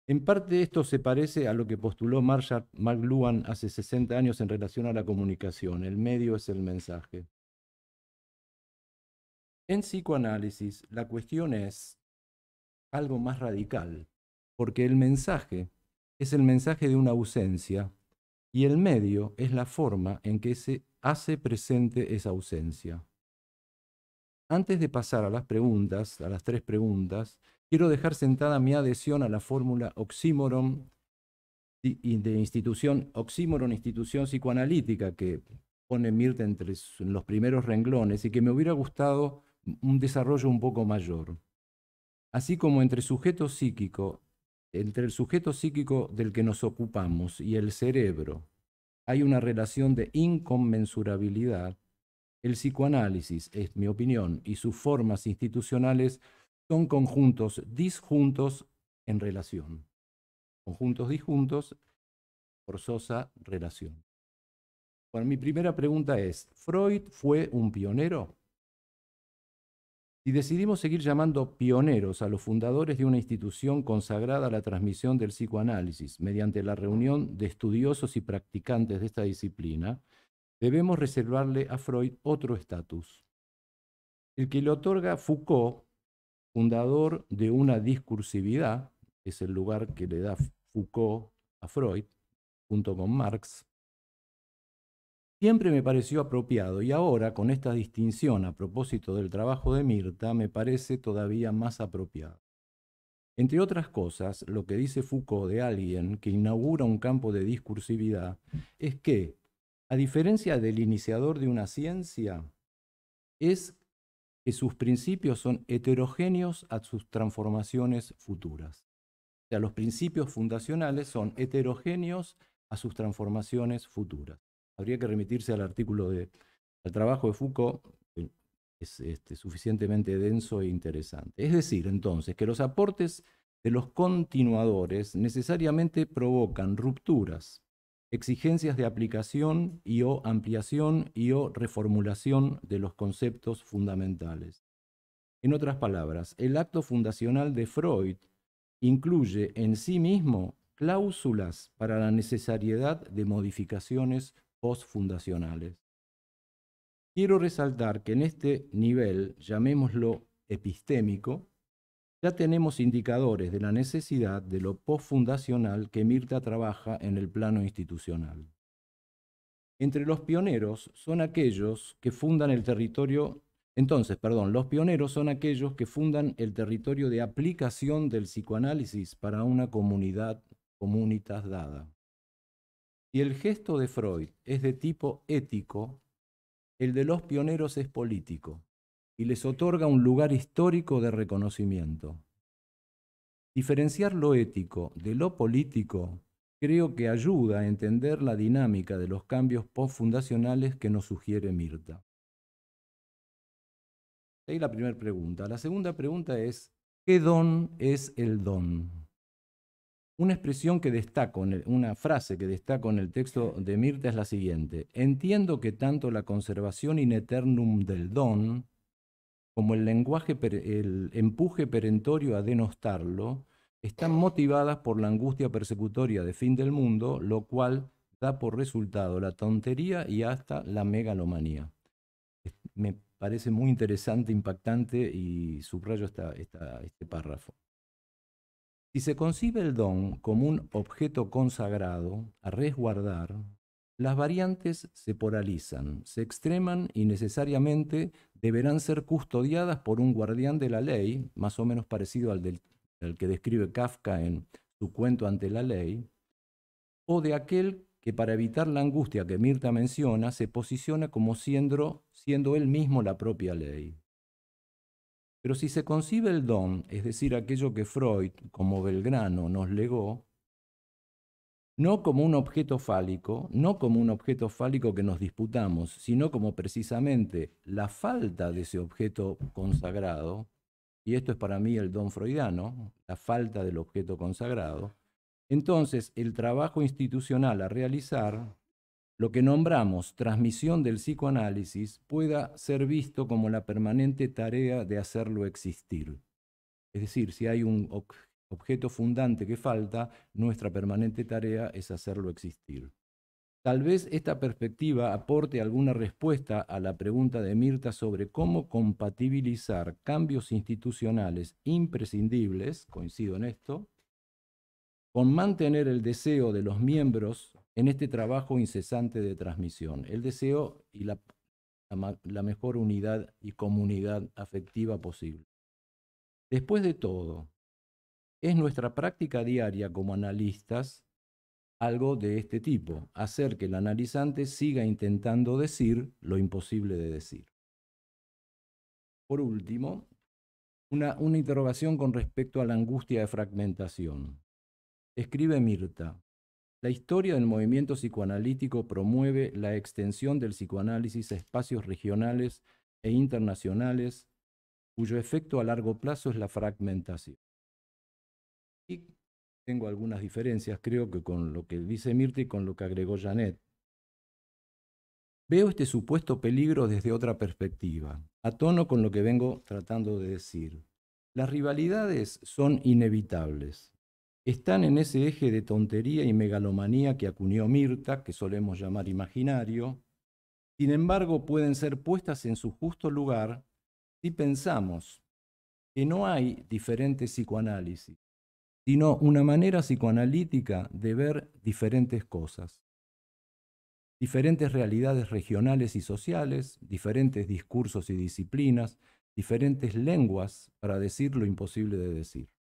En parte esto se parece a lo que postuló Marshall, McLuhan hace 60 años en relación a la comunicación, el medio es el mensaje. En psicoanálisis la cuestión es algo más radical porque el mensaje es el mensaje de una ausencia y el medio es la forma en que se hace presente esa ausencia. Antes de pasar a las preguntas, a las tres preguntas, quiero dejar sentada mi adhesión a la fórmula oxímoron de institución, oxímoron institución psicoanalítica que pone Mirta entre los primeros renglones y que me hubiera gustado un desarrollo un poco mayor. Así como entre sujeto psíquico entre el sujeto psíquico del que nos ocupamos y el cerebro hay una relación de inconmensurabilidad, el psicoanálisis, es mi opinión, y sus formas institucionales son conjuntos disjuntos en relación. Conjuntos disjuntos, forzosa relación. Bueno, mi primera pregunta es, ¿Freud fue un pionero? y decidimos seguir llamando pioneros a los fundadores de una institución consagrada a la transmisión del psicoanálisis mediante la reunión de estudiosos y practicantes de esta disciplina, debemos reservarle a Freud otro estatus, el que le otorga Foucault, fundador de una discursividad, es el lugar que le da Foucault a Freud, junto con Marx, Siempre me pareció apropiado y ahora, con esta distinción a propósito del trabajo de Mirta, me parece todavía más apropiado. Entre otras cosas, lo que dice Foucault de alguien que inaugura un campo de discursividad es que, a diferencia del iniciador de una ciencia, es que sus principios son heterogéneos a sus transformaciones futuras. O sea, los principios fundacionales son heterogéneos a sus transformaciones futuras habría que remitirse al artículo de, al trabajo de Foucault, que es este, suficientemente denso e interesante. Es decir, entonces, que los aportes de los continuadores necesariamente provocan rupturas, exigencias de aplicación y o ampliación y o reformulación de los conceptos fundamentales. En otras palabras, el acto fundacional de Freud incluye en sí mismo cláusulas para la necesariedad de modificaciones posfundacionales. Quiero resaltar que en este nivel, llamémoslo epistémico, ya tenemos indicadores de la necesidad de lo posfundacional que Mirta trabaja en el plano institucional. Entre los pioneros son aquellos que fundan el territorio, entonces, perdón, los pioneros son aquellos que fundan el territorio de aplicación del psicoanálisis para una comunidad, comunitas dada. Si el gesto de Freud es de tipo ético, el de los pioneros es político y les otorga un lugar histórico de reconocimiento. Diferenciar lo ético de lo político creo que ayuda a entender la dinámica de los cambios postfundacionales que nos sugiere Mirta. Ahí la primera pregunta. La segunda pregunta es, ¿qué don es el don? Una expresión que destaco, en una frase que destaco en el texto de Mirta es la siguiente. Entiendo que tanto la conservación in eternum del don, como el lenguaje, el empuje perentorio a denostarlo, están motivadas por la angustia persecutoria de fin del mundo, lo cual da por resultado la tontería y hasta la megalomanía. Me parece muy interesante, impactante y subrayo este párrafo. Si se concibe el don como un objeto consagrado a resguardar, las variantes se poralizan, se extreman y necesariamente deberán ser custodiadas por un guardián de la ley, más o menos parecido al, del, que describe Kafka en su cuento ante la ley, o de aquel que para evitar la angustia que Mirta menciona, se posiciona como siendo él mismo la propia ley. Pero si se concibe el don, es decir, aquello que Freud, como Belgrano, nos legó, no como un objeto fálico, no como un objeto fálico que nos disputamos, sino como precisamente la falta de ese objeto consagrado, y esto es para mí el don freudiano, la falta del objeto consagrado, entonces el trabajo institucional a realizar lo que nombramos transmisión del psicoanálisis pueda ser visto como la permanente tarea de hacerlo existir. Es decir, si hay un objeto fundante que falta, nuestra permanente tarea es hacerlo existir. Tal vez esta perspectiva aporte alguna respuesta a la pregunta de Mirta sobre cómo compatibilizar cambios institucionales imprescindibles, coincido en esto, con mantener el deseo de los miembros en este trabajo incesante de transmisión, el deseo y la, mejor unidad y comunidad afectiva posible. Después de todo, es nuestra práctica diaria como analistas algo de este tipo, hacer que el analizante siga intentando decir lo imposible de decir. Por último, una, una interrogación con respecto a la angustia de fragmentación. Escribe Mirta, la historia del movimiento psicoanalítico promueve la extensión del psicoanálisis a espacios regionales e internacionales, cuyo efecto a largo plazo es la fragmentación. Y tengo algunas diferencias, creo que con lo que dice Mirti y con lo que agregó Janet. Veo este supuesto peligro desde otra perspectiva, a tono con lo que vengo tratando de decir. Las rivalidades son inevitables están en ese eje de tontería y megalomanía que acuñó Mirta, que solemos llamar imaginario, sin embargo pueden ser puestas en su justo lugar si pensamos que no hay diferentes psicoanálisis, sino una manera psicoanalítica de ver diferentes cosas, diferentes realidades regionales y sociales, diferentes discursos y disciplinas, diferentes lenguas para decir lo imposible de decir.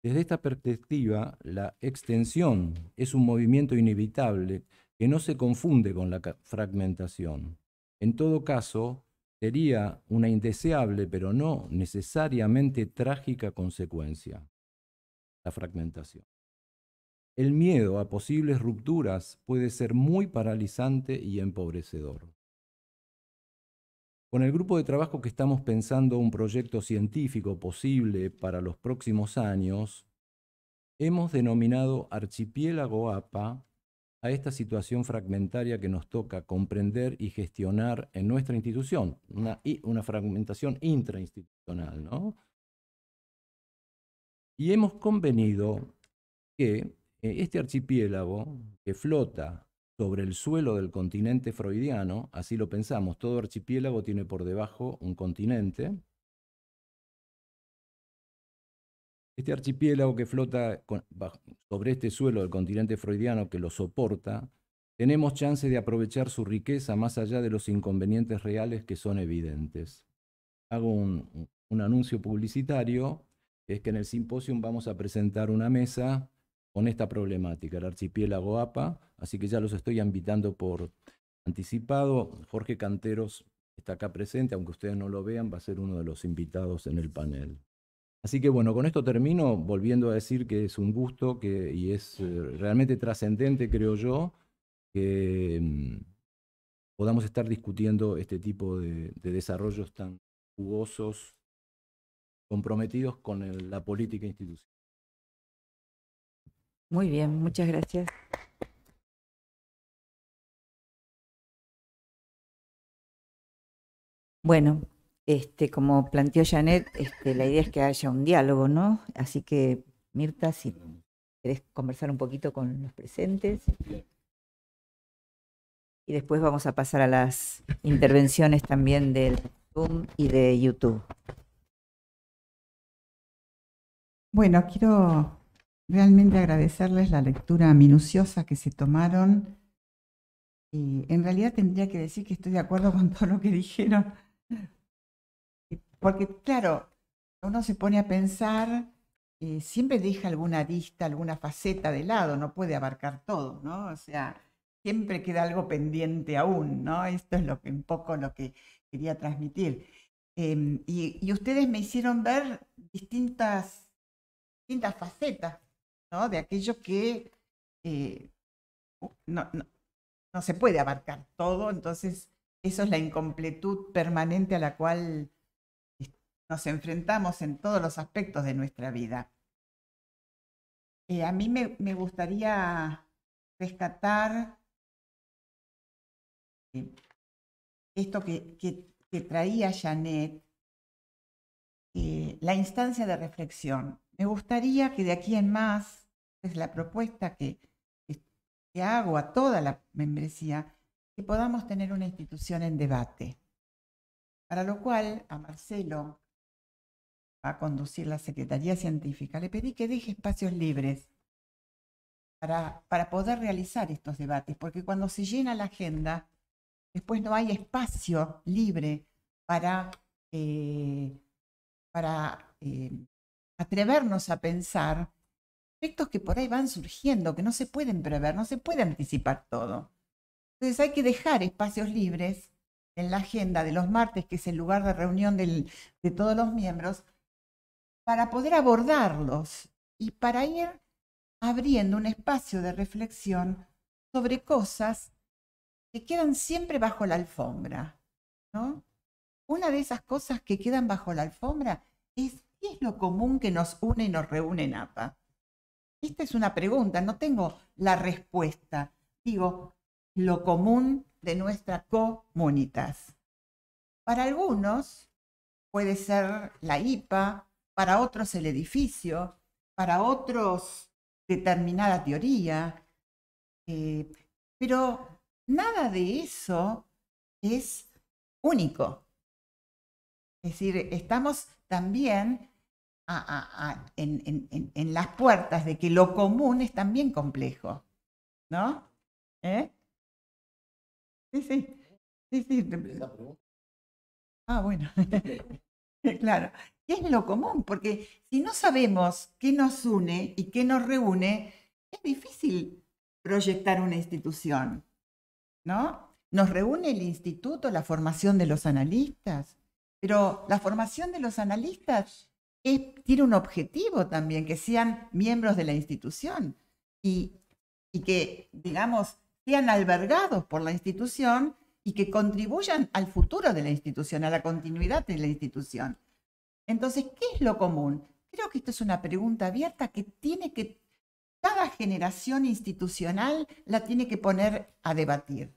Desde esta perspectiva, la extensión es un movimiento inevitable que no se confunde con la fragmentación. En todo caso, sería una indeseable, pero no necesariamente trágica consecuencia, la fragmentación. El miedo a posibles rupturas puede ser muy paralizante y empobrecedor. Con el grupo de trabajo que estamos pensando un proyecto científico posible para los próximos años, hemos denominado archipiélago APA a esta situación fragmentaria que nos toca comprender y gestionar en nuestra institución, una, una fragmentación intrainstitucional. ¿no? Y hemos convenido que eh, este archipiélago que flota sobre el suelo del continente freudiano, así lo pensamos, todo archipiélago tiene por debajo un continente. Este archipiélago que flota sobre este suelo del continente freudiano que lo soporta, tenemos chance de aprovechar su riqueza más allá de los inconvenientes reales que son evidentes. Hago un, un anuncio publicitario, es que en el simposio vamos a presentar una mesa con esta problemática, el archipiélago APA, Así que ya los estoy invitando por anticipado. Jorge Canteros está acá presente, aunque ustedes no lo vean, va a ser uno de los invitados en el panel. Así que bueno, con esto termino volviendo a decir que es un gusto y es eh, realmente trascendente, creo yo, que mm, podamos estar discutiendo este tipo de, desarrollos tan jugosos, comprometidos con la política institucional. Muy bien, muchas gracias. Bueno, este, como planteó Janet, este, la idea es que haya un diálogo, ¿no? Así que, Mirta, si querés conversar un poquito con los presentes. Y después vamos a pasar a las intervenciones también del Zoom y de YouTube. Bueno, quiero realmente agradecerles la lectura minuciosa que se tomaron. Y en realidad tendría que decir que estoy de acuerdo con todo lo que dijeron porque claro, uno se pone a pensar eh, siempre deja alguna vista, alguna faceta de lado, no puede abarcar todo, ¿no? O sea, siempre queda algo pendiente aún, ¿no? Esto es lo que, un poco lo que quería transmitir. Em, y, ustedes me hicieron ver distintas, distintas facetas, ¿no? De aquello que eh, no, no, no se puede abarcar todo, entonces eso es la incompletud permanente a la cual nos enfrentamos en todos los aspectos de nuestra vida. Eh, a mí me, gustaría rescatar eh, esto que, traía Janet, eh, la instancia de reflexión. Me gustaría que de aquí en más, es la propuesta que, que hago a toda la membresía, que podamos tener una institución en debate, para lo cual a Marcelo, a conducir la Secretaría Científica, le pedí que deje espacios libres para, para poder realizar estos debates, porque cuando se llena la agenda, después no hay espacio libre para, eh, para eh, atrevernos a pensar aspectos que por ahí van surgiendo, que no se pueden prever, no se puede anticipar todo. Entonces hay que dejar espacios libres en la agenda de los martes, que es el lugar de reunión de todos los miembros, para poder abordarlos y para ir abriendo un espacio de reflexión sobre cosas que quedan siempre bajo la alfombra. ¿no? Una de esas cosas que quedan bajo la alfombra es qué es lo común que nos une y nos reúne en APA. Esta es una pregunta, no tengo la respuesta. Digo, lo común de nuestra comunitas. Para algunos puede ser la IPA, para otros el edificio, para otros determinada teoría, eh, pero nada de eso es único. Es decir, estamos también en, en, las puertas de que lo común es también complejo, ¿no? ¿Eh? Sí, sí. Sí, sí. Ah, bueno. claro. qué es lo común, porque si no sabemos qué nos une y qué nos reúne, es difícil proyectar una institución, ¿no? Nos reúne el instituto, la formación de los analistas, pero la formación de los analistas tiene un objetivo también, que sean miembros de la institución y, y que, digamos, sean albergados por la institución y que contribuyan al futuro de la institución, a la continuidad de la institución. Entonces, ¿qué es lo común? Creo que esto es una pregunta abierta que tiene que, cada generación institucional la tiene que poner a debatir.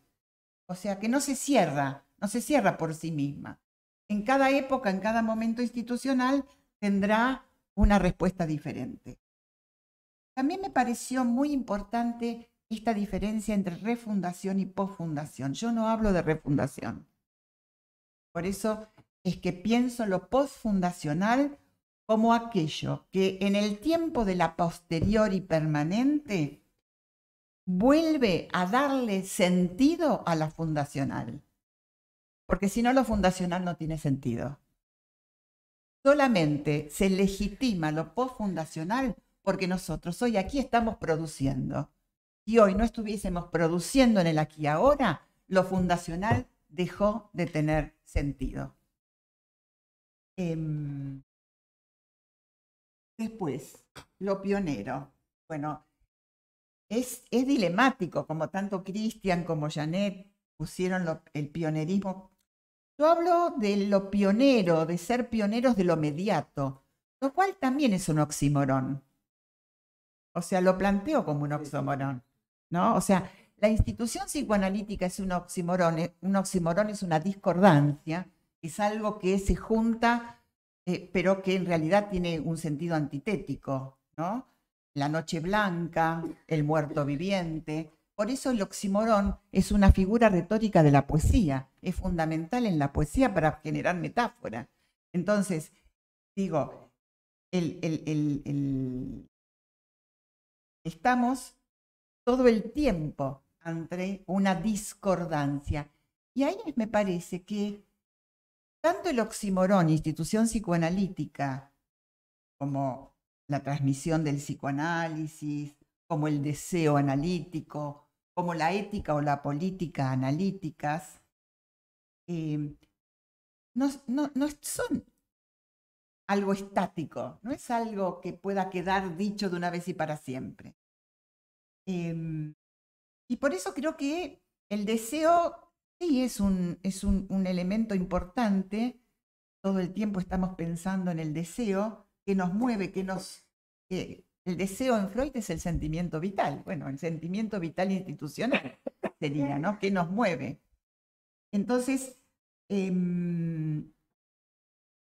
O sea, que no se cierra, no se cierra por sí misma. En cada época, en cada momento institucional, tendrá una respuesta diferente. También me pareció muy importante esta diferencia entre refundación y posfundación. Yo no hablo de refundación. Por eso es que pienso lo posfundacional como aquello que en el tiempo de la posterior y permanente vuelve a darle sentido a la fundacional. Porque si no, lo fundacional no tiene sentido. Solamente se legitima lo posfundacional porque nosotros hoy aquí estamos produciendo. Si hoy no estuviésemos produciendo en el aquí y ahora, lo fundacional dejó de tener sentido. Em, después, lo pionero. Bueno, es, es dilemático, como tanto Cristian como Janet pusieron el pionerismo. Yo hablo de lo pionero, de ser pioneros de lo mediato, lo cual también es un oxímoron. O sea, lo planteo como un oxímoron. ¿no? O sea, la institución psicoanalítica es un oximorón, eh, un oximorón es una discordancia, es algo que se junta, eh, pero que en realidad tiene un sentido antitético, ¿no? La noche blanca, el muerto viviente. Por eso el oximorón es una figura retórica de la poesía, es fundamental en la poesía para generar metáfora. Entonces, digo, estamos todo el tiempo entre una discordancia. Y ahí me parece que tanto el oximorón, institución psicoanalítica, como la transmisión del psicoanálisis, como el deseo analítico, como la ética o la política analíticas, eh, no son algo estático, no es algo que pueda quedar dicho de una vez y para siempre. Em, y por eso creo que el deseo sí es, un, es un, elemento importante. Todo el tiempo estamos pensando en el deseo que nos mueve, que nos... el deseo en Freud es el sentimiento vital. Bueno, el sentimiento vital institucional sería, ¿no? Que nos mueve. Entonces, em,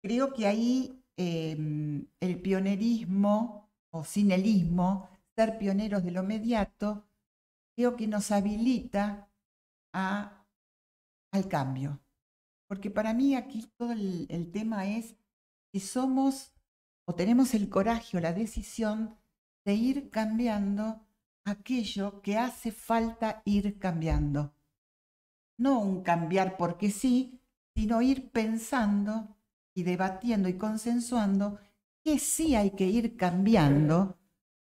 creo que ahí em, el pionerismo o cinelismo pioneros de lo mediato, creo que nos habilita a, al cambio. Porque para mí aquí todo el, tema es si somos o tenemos el coraje o la decisión de ir cambiando aquello que hace falta ir cambiando. No un cambiar porque sí, sino ir pensando y debatiendo y consensuando que sí hay que ir cambiando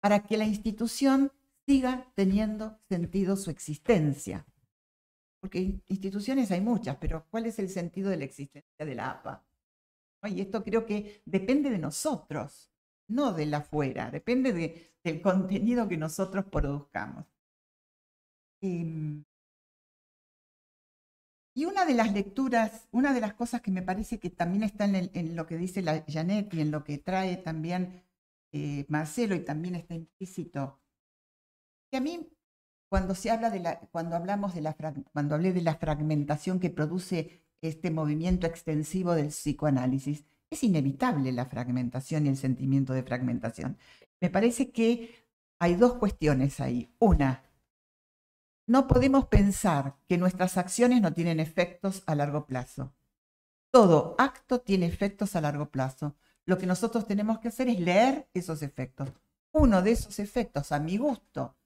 para que la institución siga teniendo sentido su existencia. Porque instituciones hay muchas, pero ¿cuál es el sentido de la existencia de la APA? Y esto creo que depende de nosotros, no de la afuera, depende del contenido que nosotros produzcamos. Em, y una de las lecturas, una de las cosas que me parece que también está en, en lo que dice la Janet y en lo que trae también eh, Marcelo y también está implícito, que a mí cuando se habla de la, cuando hablamos de la, cuando hablé de la fragmentación que produce este movimiento extensivo del psicoanálisis, es inevitable la fragmentación y el sentimiento de fragmentación. Me parece que hay dos cuestiones ahí. Una, no podemos pensar que nuestras acciones no tienen efectos a largo plazo. Todo acto tiene efectos a largo plazo lo que nosotros tenemos que hacer es leer esos efectos. Uno de esos efectos, a mi gusto,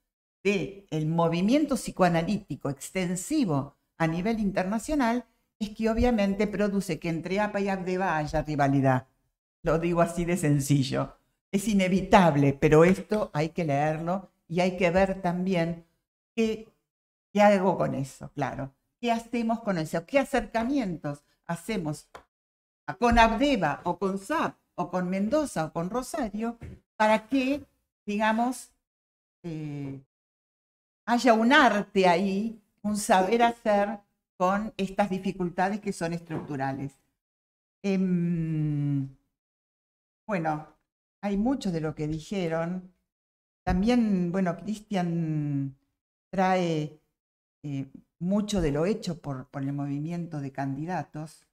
del movimiento psicoanalítico extensivo a nivel internacional, es que obviamente produce que entre APA y ABDEVA haya rivalidad. Lo digo así de sencillo. Es inevitable, pero esto hay que leerlo y hay que ver también qué, qué hago con eso, claro. ¿Qué hacemos con eso? ¿Qué acercamientos hacemos con Abdeva o con SAP o con Mendoza o con Rosario para que, digamos, eh, haya un arte ahí, un saber hacer con estas dificultades que son estructurales. Em, bueno, hay mucho de lo que dijeron. También, bueno, Cristian trae eh, mucho de lo hecho por, por el movimiento de candidatos.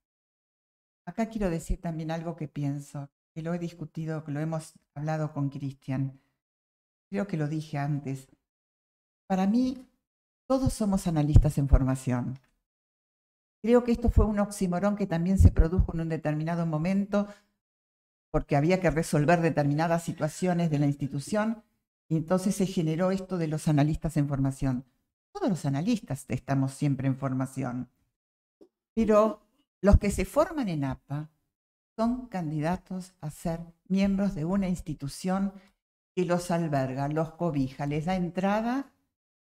Acá quiero decir también algo que pienso, que lo he discutido, que lo hemos hablado con Cristian. Creo que lo dije antes. Para mí, todos somos analistas en formación. Creo que esto fue un oxímoron que también se produjo en un determinado momento porque había que resolver determinadas situaciones de la institución y entonces se generó esto de los analistas en formación. Todos los analistas estamos siempre en formación, pero los que se forman en APA son candidatos a ser miembros de una institución que los alberga, los cobija, les da entrada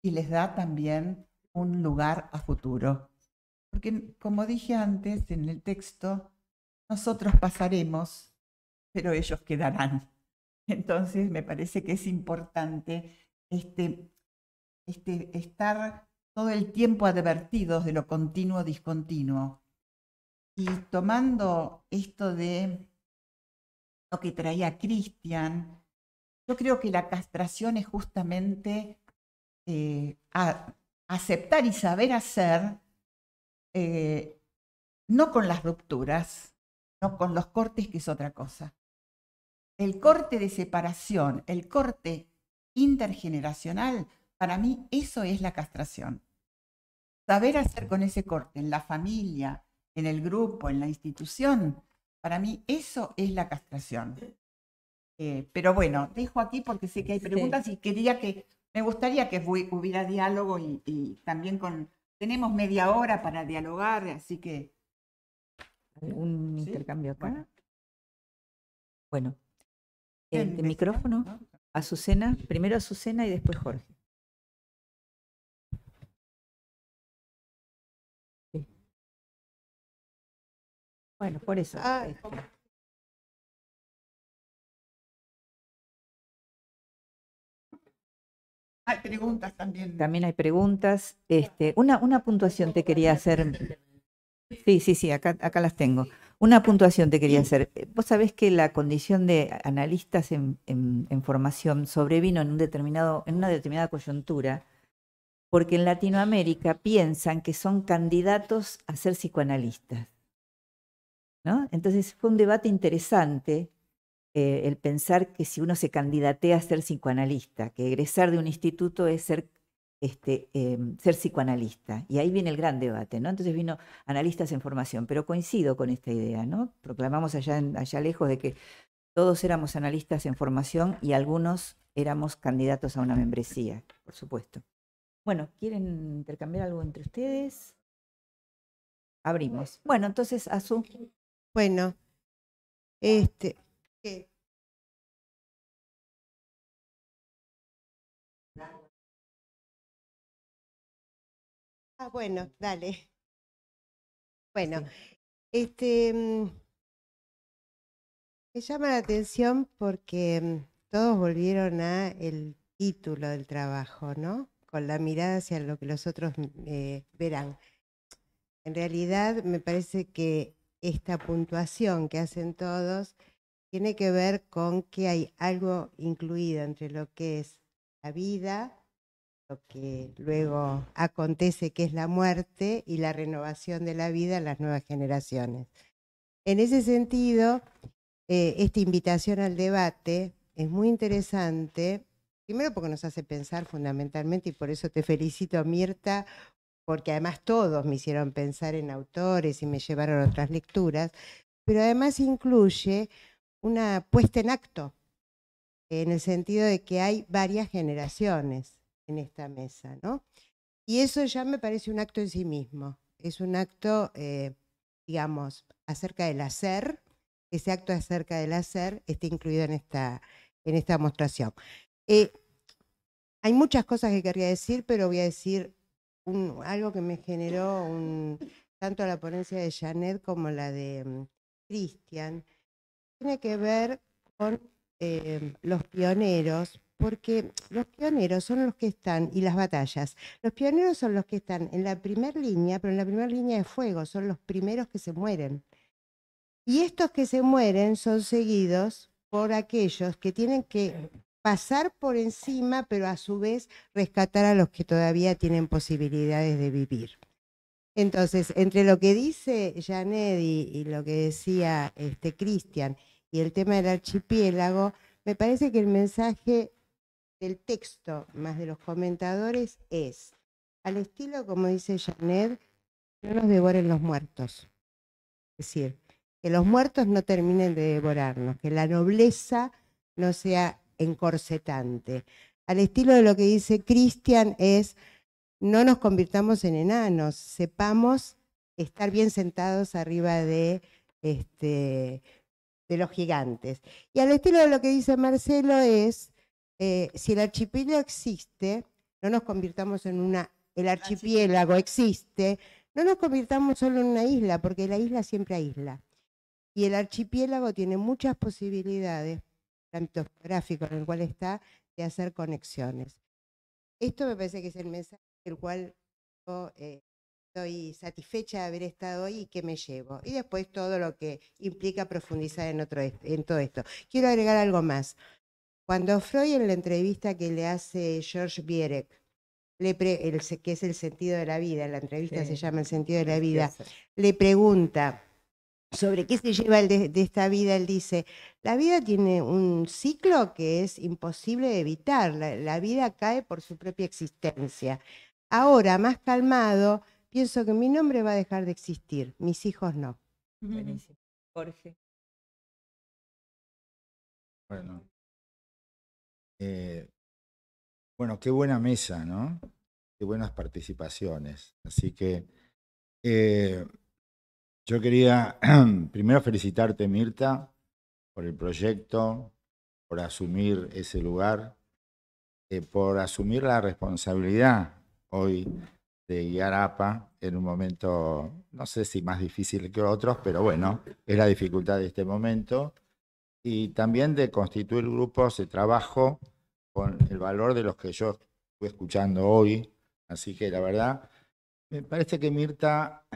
y les da también un lugar a futuro. Porque, como dije antes en el texto, nosotros pasaremos, pero ellos quedarán. Entonces, me parece que es importante este, este estar todo el tiempo advertidos de lo continuo, discontinuo, y tomando esto de lo que traía Cristian, yo creo que la castración es justamente eh, aceptar y saber hacer, eh, no con las rupturas, no con los cortes, que es otra cosa. El corte de separación, el corte intergeneracional, para mí eso es la castración. Saber hacer con ese corte en la familia, en el grupo, en la institución. Para mí eso es la castración. Eh, pero bueno, dejo aquí porque sé que hay preguntas y quería que, me gustaría que hubiera diálogo y, también con, tenemos media hora para dialogar, así que... ¿Un intercambio acá? Bueno, El, el este micrófono, Azucena, primero Azucena y después Jorge. Bueno, por eso. Ah, este. Hay preguntas también. También hay preguntas. Este, una, puntuación te quería hacer. Sí, sí, sí, acá, acá las tengo. Una puntuación te quería hacer. Vos sabés que la condición de analistas en, en formación sobrevino en, un determinado, en una determinada coyuntura, porque en Latinoamérica piensan que son candidatos a ser psicoanalistas. Entonces fue un debate interesante eh, el pensar que si uno se candidatea a ser psicoanalista, que egresar de un instituto es este, em, ser, psicoanalista. Y ahí viene el gran debate, ¿no? Entonces vino analistas en formación, pero coincido con esta idea, ¿no? Proclamamos allá, allá lejos de que todos éramos analistas en formación y algunos éramos candidatos a una membresía, por supuesto. Bueno, ¿quieren intercambiar algo entre ustedes? Abrimos. Bueno, entonces, Azul. Bueno, este. Ah, bueno, dale. Bueno, este. Mm, me llama la atención porque mm, todos volvieron a el título del trabajo, ¿no? Con la mirada hacia lo que los otros mm, eh, verán. En realidad, me parece que esta puntuación que hacen todos tiene que ver con que hay algo incluido entre lo que es la vida, lo que luego acontece que es la muerte y la renovación de la vida en las nuevas generaciones. En ese sentido, eh, esta invitación al debate es muy interesante, primero porque nos hace pensar fundamentalmente y por eso te felicito Mirta porque además todos me hicieron pensar en autores y me llevaron a otras lecturas, pero además incluye una puesta en acto, en el sentido de que hay varias generaciones en esta mesa, ¿no? Y eso ya me parece un acto en sí mismo, es un acto, eh, digamos, acerca del hacer, ese acto acerca del hacer está incluido en esta, en esta demostración. Eh, hay muchas cosas que querría decir, pero voy a decir algo que me generó tanto la ponencia de Janet como la de mm, Christian Cristian, tiene que ver con eh, los pioneros, porque los pioneros son los que están, y las batallas, los pioneros son los que están en la primera línea, pero en la primera línea de fuego, son los primeros que se mueren. Y estos que se mueren son seguidos por aquellos que tienen que pasar por encima, pero a su vez rescatar a los que todavía tienen posibilidades de vivir. Entonces, entre lo que dice Janet y, lo que decía este Cristian y el tema del archipiélago, me parece que el mensaje del texto, más de los comentadores, es, al estilo, como dice Janet, no nos devoren los muertos. Es decir, que los muertos no terminen de devorarnos, que la nobleza no sea encorsetante. Al estilo de lo que dice Cristian es, no nos convirtamos en enanos, sepamos estar bien sentados arriba de, este, de los gigantes. Y al estilo de lo que dice Marcelo es, eh, si el archipiélago existe, no nos convirtamos en una, el archipiélago existe, no nos convirtamos solo en una isla, porque la isla siempre aísla. Y el archipiélago tiene muchas posibilidades tanto geográfico en el cual está, de hacer conexiones. Esto me parece que es el mensaje el cual eh, estoy satisfecha de haber estado hoy y que me llevo. Y después todo lo que implica profundizar en, todo esto. Quiero agregar algo más. Cuando Freud en la entrevista que le hace George Bierek, le que es el sentido de la vida, la entrevista se llama el sentido de la vida, le pregunta sobre qué se lleva el de, esta vida, él dice, la vida tiene un ciclo que es imposible evitar, la, vida cae por su propia existencia. Ahora, más calmado, pienso que mi nombre va a dejar de existir, mis hijos no. Buenísimo. Jorge. Bueno. Eh, bueno, qué buena mesa, ¿no? Qué buenas participaciones. Así que... Eh, yo quería primero felicitarte, Mirta, por el proyecto, por asumir ese lugar, eh, por asumir la responsabilidad hoy de guiar APA en un momento, no sé si más difícil que otros, pero bueno, es la dificultad de este momento, y también de constituir grupos de trabajo con el valor de los que yo fui escuchando hoy. Así que la verdad, me parece que Mirta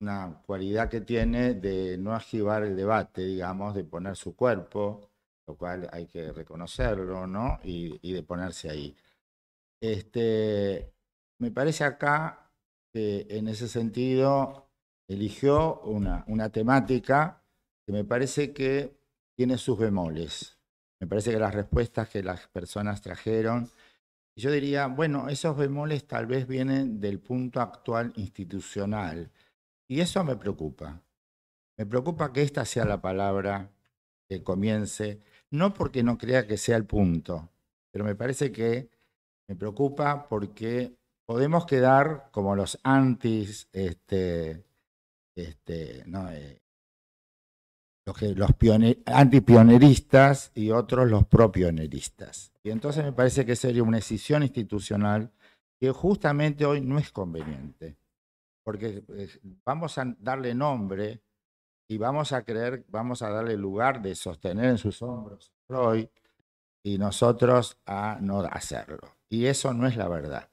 una cualidad que tiene de no agivar el debate, digamos, de poner su cuerpo, lo cual hay que reconocerlo, ¿no? Y, de ponerse ahí. Este, me parece acá que en ese sentido eligió una, una temática que me parece que tiene sus bemoles. Me parece que las respuestas que las personas trajeron yo diría, bueno, esos bemoles tal vez vienen del punto actual institucional, y eso me preocupa. Me preocupa que esta sea la palabra que comience, no porque no crea que sea el punto, pero me parece que me preocupa porque podemos quedar como los antis, este, este, no, eh, los, los antipioneristas y otros los propioneristas. Y entonces me parece que sería una decisión institucional que justamente hoy no es conveniente porque vamos a darle nombre y vamos a creer, vamos a darle lugar de sostener en sus hombros Freud y nosotros a no hacerlo. Y eso no es la verdad.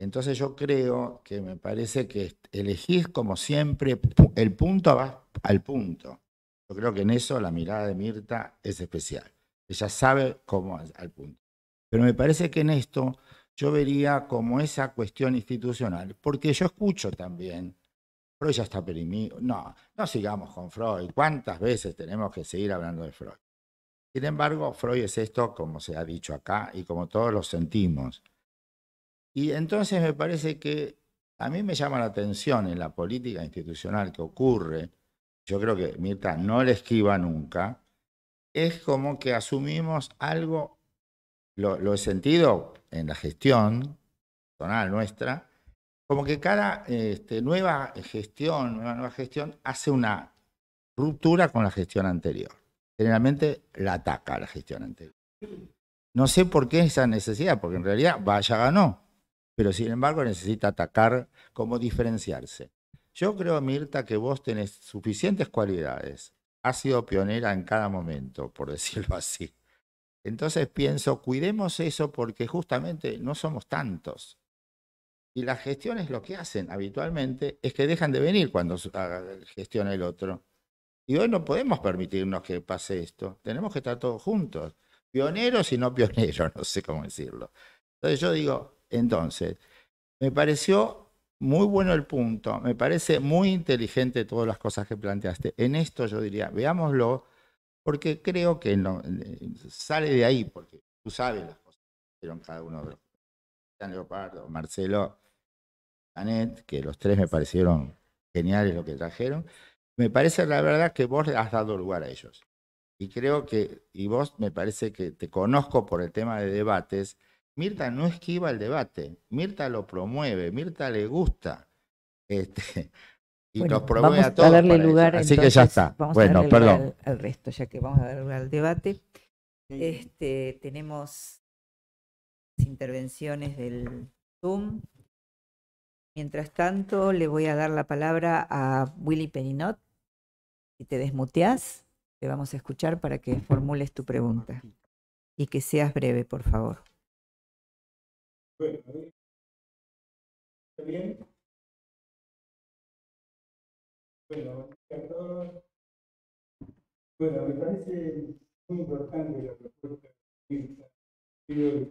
Entonces yo creo que me parece que elegís como siempre el punto va al punto. Yo creo que en eso la mirada de Mirta es especial. Ella sabe cómo al punto. Pero me parece que en esto yo vería como esa cuestión institucional, porque yo escucho también, Freud ya está perimido, no, no sigamos con Freud, ¿cuántas veces tenemos que seguir hablando de Freud? Sin embargo, Freud es esto, como se ha dicho acá y como todos lo sentimos. Y entonces me parece que a mí me llama la atención en la política institucional que ocurre, yo creo que Mirta no le esquiva nunca, es como que asumimos algo, lo, lo he sentido en la gestión personal nuestra, como que cada este, nueva gestión, nueva, nueva gestión, hace una ruptura con la gestión anterior. Generalmente la ataca la gestión anterior. No sé por qué esa necesidad, porque en realidad Vaya ganó, pero sin embargo necesita atacar como diferenciarse. Yo creo, Mirta, que vos tenés suficientes cualidades. Has sido pionera en cada momento, por decirlo así. Entonces pienso, cuidemos eso porque justamente no somos tantos. Y las gestiones lo que hacen habitualmente es que dejan de venir cuando ah, gestiona el otro. Y hoy no podemos permitirnos que pase esto. Tenemos que estar todos juntos. Pioneros y no pioneros, no sé cómo decirlo. Entonces yo digo, entonces, me pareció muy bueno el punto, me parece muy inteligente todas las cosas que planteaste. En esto yo diría, veámoslo porque creo que no, eh, sale de ahí, porque tú sabes las cosas que hicieron cada uno de los. Leopardo, Marcelo, Anet, que los tres me parecieron geniales lo que trajeron. Me parece la verdad que vos has dado lugar a ellos. Y creo que, y vos me parece que te conozco por el tema de debates. Mirta no esquiva el debate, Mirta lo promueve, Mirta le gusta. Este, y nos a todos. lugar, Así que ya está. bueno, perdón. al, resto, ya que vamos a dar lugar al debate. Este, tenemos intervenciones del Zoom. Mientras tanto, le voy a dar la palabra a Willy Peninot Si te desmuteas, te vamos a escuchar para que formules tu pregunta. Y que seas breve, por favor. bien? Bueno, Bueno, me parece muy importante la propuesta de Creo que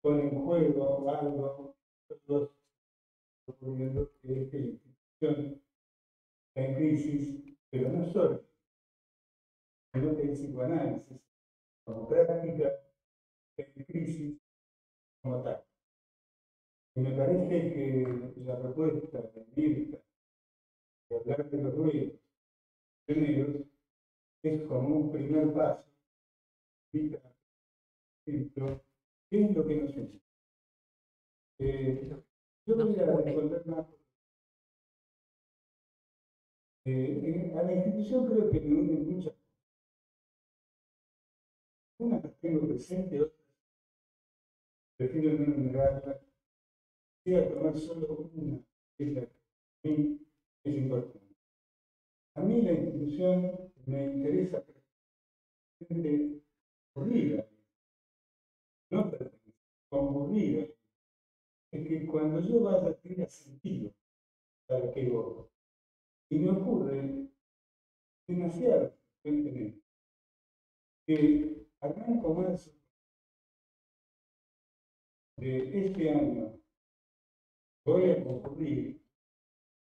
pone en juego algo nosotros ocurriendo que esta institución está en crisis, pero no solo, sino que el psicoanálisis como práctica en crisis como tal. Y me parece que la propuesta de Mirta y hablar de los ruidos primeros es como un primer paso qué es lo que nos enseña? Eh, yo voy a responder más. Eh, a la institución creo que me unen muchas cosas. Una que tengo presente, otra prefiero no negarla. Voy a tomar solo una, que es la que importante. A mí la institución me interesa gente corrida, no concurrida. Es que cuando yo vaya tener sentido para que voy. Y me ocurre demasiado frecuentemente que gran Comercio, de este año voy a concurrir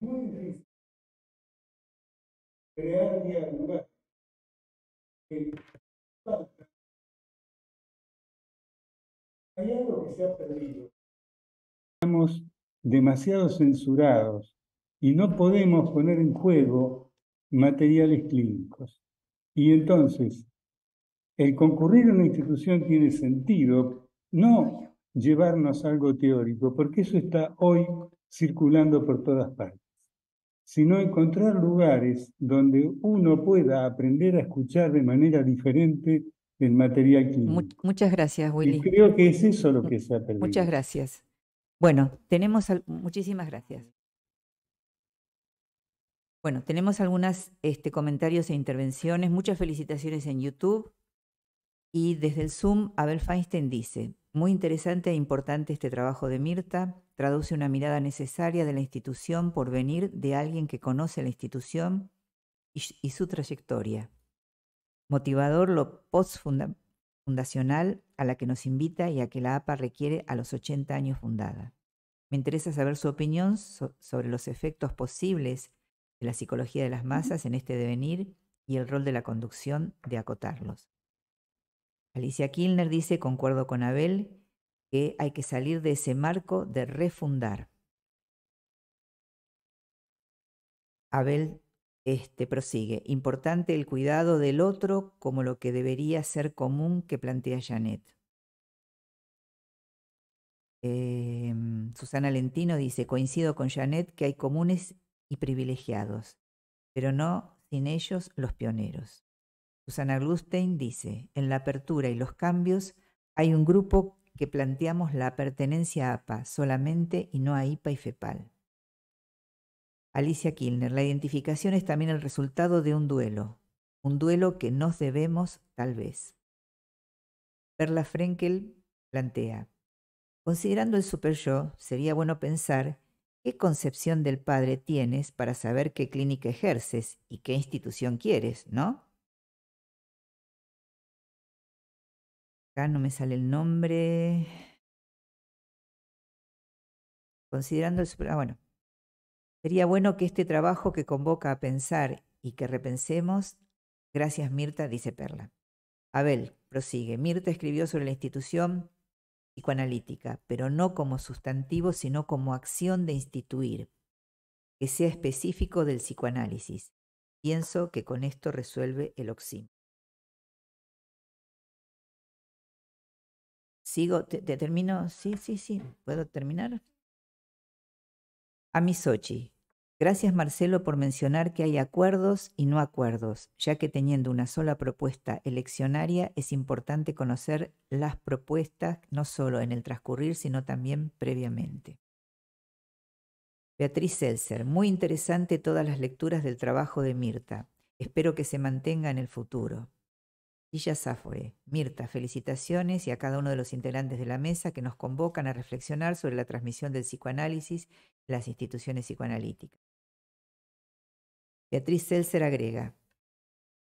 muy difícil crear Hay algo que se ha perdido. Estamos demasiado censurados y no podemos poner en juego materiales clínicos. Y entonces, el concurrir a una institución tiene sentido, no llevarnos algo teórico, porque eso está hoy circulando por todas partes sino encontrar lugares donde uno pueda aprender a escuchar de manera diferente el material químico. Muchas gracias, Willy. Y creo que es eso lo que se ha perdido. Muchas gracias. Bueno, tenemos muchísimas gracias. Bueno, tenemos algunos este, comentarios e intervenciones, muchas felicitaciones en YouTube. Y desde el Zoom, Abel Feinstein dice, muy interesante e importante este trabajo de Mirta traduce una mirada necesaria de la institución por venir de alguien que conoce la institución y, su trayectoria. Motivador lo post a la que nos invita y a que la APA requiere a los 80 años fundada. Me interesa saber su opinión sobre los efectos posibles de la psicología de las masas en este devenir y el rol de la conducción de acotarlos. Alicia Kilner dice, concuerdo con Abel, que hay que salir de ese marco de refundar. Abel este prosigue, importante el cuidado del otro como lo que debería ser común que plantea Janet. Em, Susana Lentino dice, coincido con Janet que hay comunes y privilegiados, pero no sin ellos los pioneros. Susana Glustein dice, en la apertura y los cambios hay un grupo que planteamos la pertenencia a APA solamente y no a IPA y FEPAL. Alicia Kilner, la identificación es también el resultado de un duelo, un duelo que nos debemos tal vez. Perla Frenkel plantea, considerando el super yo, sería bueno pensar qué concepción del padre tienes para saber qué clínica ejerces y qué institución quieres, ¿no? Acá no me sale el nombre. Considerando el ah, bueno. Sería bueno que este trabajo que convoca a pensar y que repensemos, gracias Mirta, dice Perla. Abel prosigue. Mirta escribió sobre la institución psicoanalítica, pero no como sustantivo, sino como acción de instituir, que sea específico del psicoanálisis. Pienso que con esto resuelve el oxígeno. Digo, te, termino, sí, sí, sí, puedo terminar. A Misochi, gracias Marcelo por mencionar que hay acuerdos y no acuerdos, ya que teniendo una sola propuesta eleccionaria es importante conocer las propuestas no solo en el transcurrir, sino también previamente. Beatriz Seltzer, muy interesante todas las lecturas del trabajo de Mirta. Espero que se mantenga en el futuro. Villa Mirta, felicitaciones y a cada uno de los integrantes de la mesa que nos convocan a reflexionar sobre la transmisión del psicoanálisis en las instituciones psicoanalíticas. Beatriz Seltzer agrega,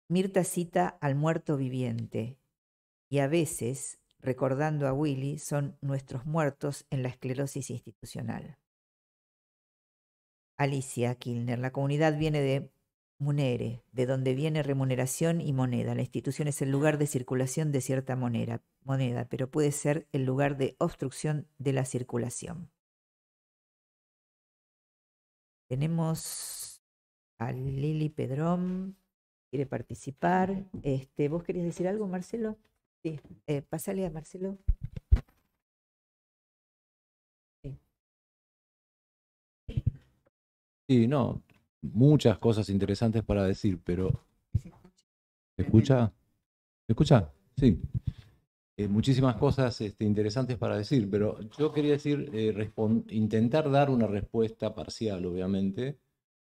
Mirta cita al muerto viviente y a veces, recordando a Willy, son nuestros muertos en la esclerosis institucional. Alicia Kilner, la comunidad viene de Munere, de donde viene remuneración y moneda. La institución es el lugar de circulación de cierta moneda, moneda, pero puede ser el lugar de obstrucción de la circulación. Tenemos a Lili Pedrón, quiere participar. Este, ¿Vos querés decir algo, Marcelo? Sí, eh, pasale a Marcelo. Sí, no, muchas cosas interesantes para decir, pero... ¿Se escucha? ¿Se escucha? Sí. Eh, muchísimas cosas este, interesantes para decir, pero yo quería decir, eh, intentar dar una respuesta parcial, obviamente,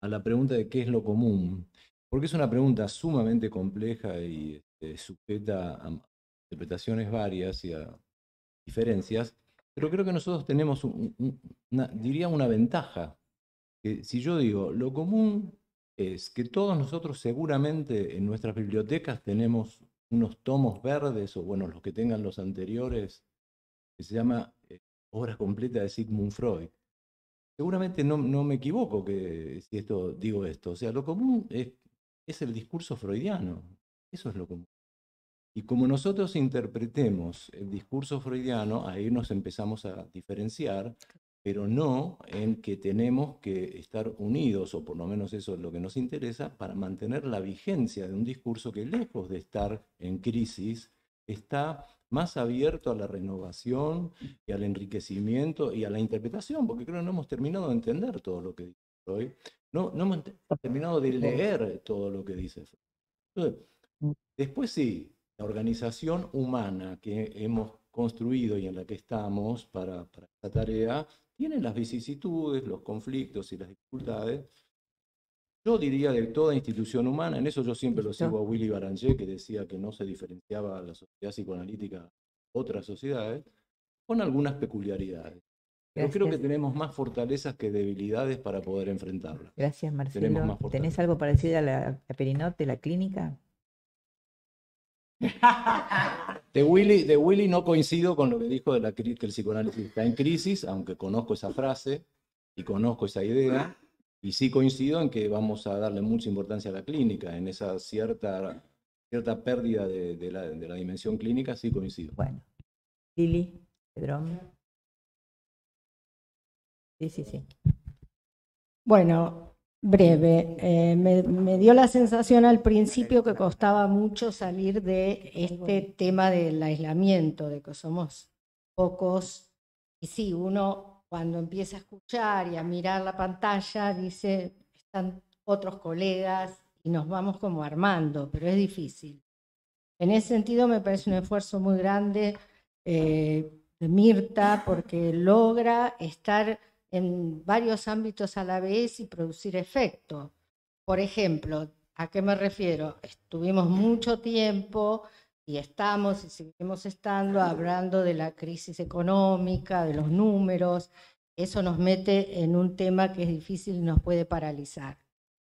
a la pregunta de qué es lo común, porque es una pregunta sumamente compleja y este, sujeta a interpretaciones varias y a diferencias, pero creo que nosotros tenemos, diría, una ventaja si yo digo, lo común es que todos nosotros seguramente en nuestras bibliotecas tenemos unos tomos verdes, o bueno, los que tengan los anteriores, que se llama eh, obra Obras completas de Sigmund Freud. Seguramente no, no, me equivoco que si esto digo esto. O sea, lo común es, es el discurso freudiano. Eso es lo común. Y como nosotros interpretemos el discurso freudiano, ahí nos empezamos a diferenciar pero no en que tenemos que estar unidos, o por lo menos eso es lo que nos interesa, para mantener la vigencia de un discurso que lejos de estar en crisis, está más abierto a la renovación y al enriquecimiento y a la interpretación, porque creo que no hemos terminado de entender todo lo que dice hoy, no, no hemos terminado de leer todo lo que dice. Mm. después sí, la organización humana que hemos construido y en la que estamos para, para esta tarea tienen las vicisitudes, los conflictos y las dificultades, yo diría de toda institución humana, en eso yo siempre lo sigo a Willy Barangé, que decía que no se diferenciaba la sociedad psicoanalítica de otras sociedades, con algunas peculiaridades. Pero creo que tenemos más fortalezas que debilidades para poder enfrentarlas. Gracias, Marcelo. ¿Tenés algo parecido a la, Perinote, la clínica? De Willy, de Willy no coincido con lo que dijo de la, que el psicoanálisis está en crisis, aunque conozco esa frase y conozco esa idea, y sí coincido en que vamos a darle mucha importancia a la clínica, en esa cierta, cierta pérdida de, la, de la, dimensión clínica, sí coincido. Bueno, Lili, Pedro Sí, sí, sí. Bueno, breve. Eh, me, dio la sensación al principio que costaba mucho salir de este tema del aislamiento, de que somos pocos. Y sí, uno cuando empieza a escuchar y a mirar la pantalla dice, están otros colegas y nos vamos como armando, pero es difícil. En ese sentido me parece un esfuerzo muy grande eh, de Mirta porque logra estar en varios ámbitos a la vez y producir efecto. Por ejemplo, ¿a qué me refiero? Estuvimos mucho tiempo y estamos y seguimos estando hablando de la crisis económica, de los números. Eso nos mete en un tema que es difícil y nos puede paralizar.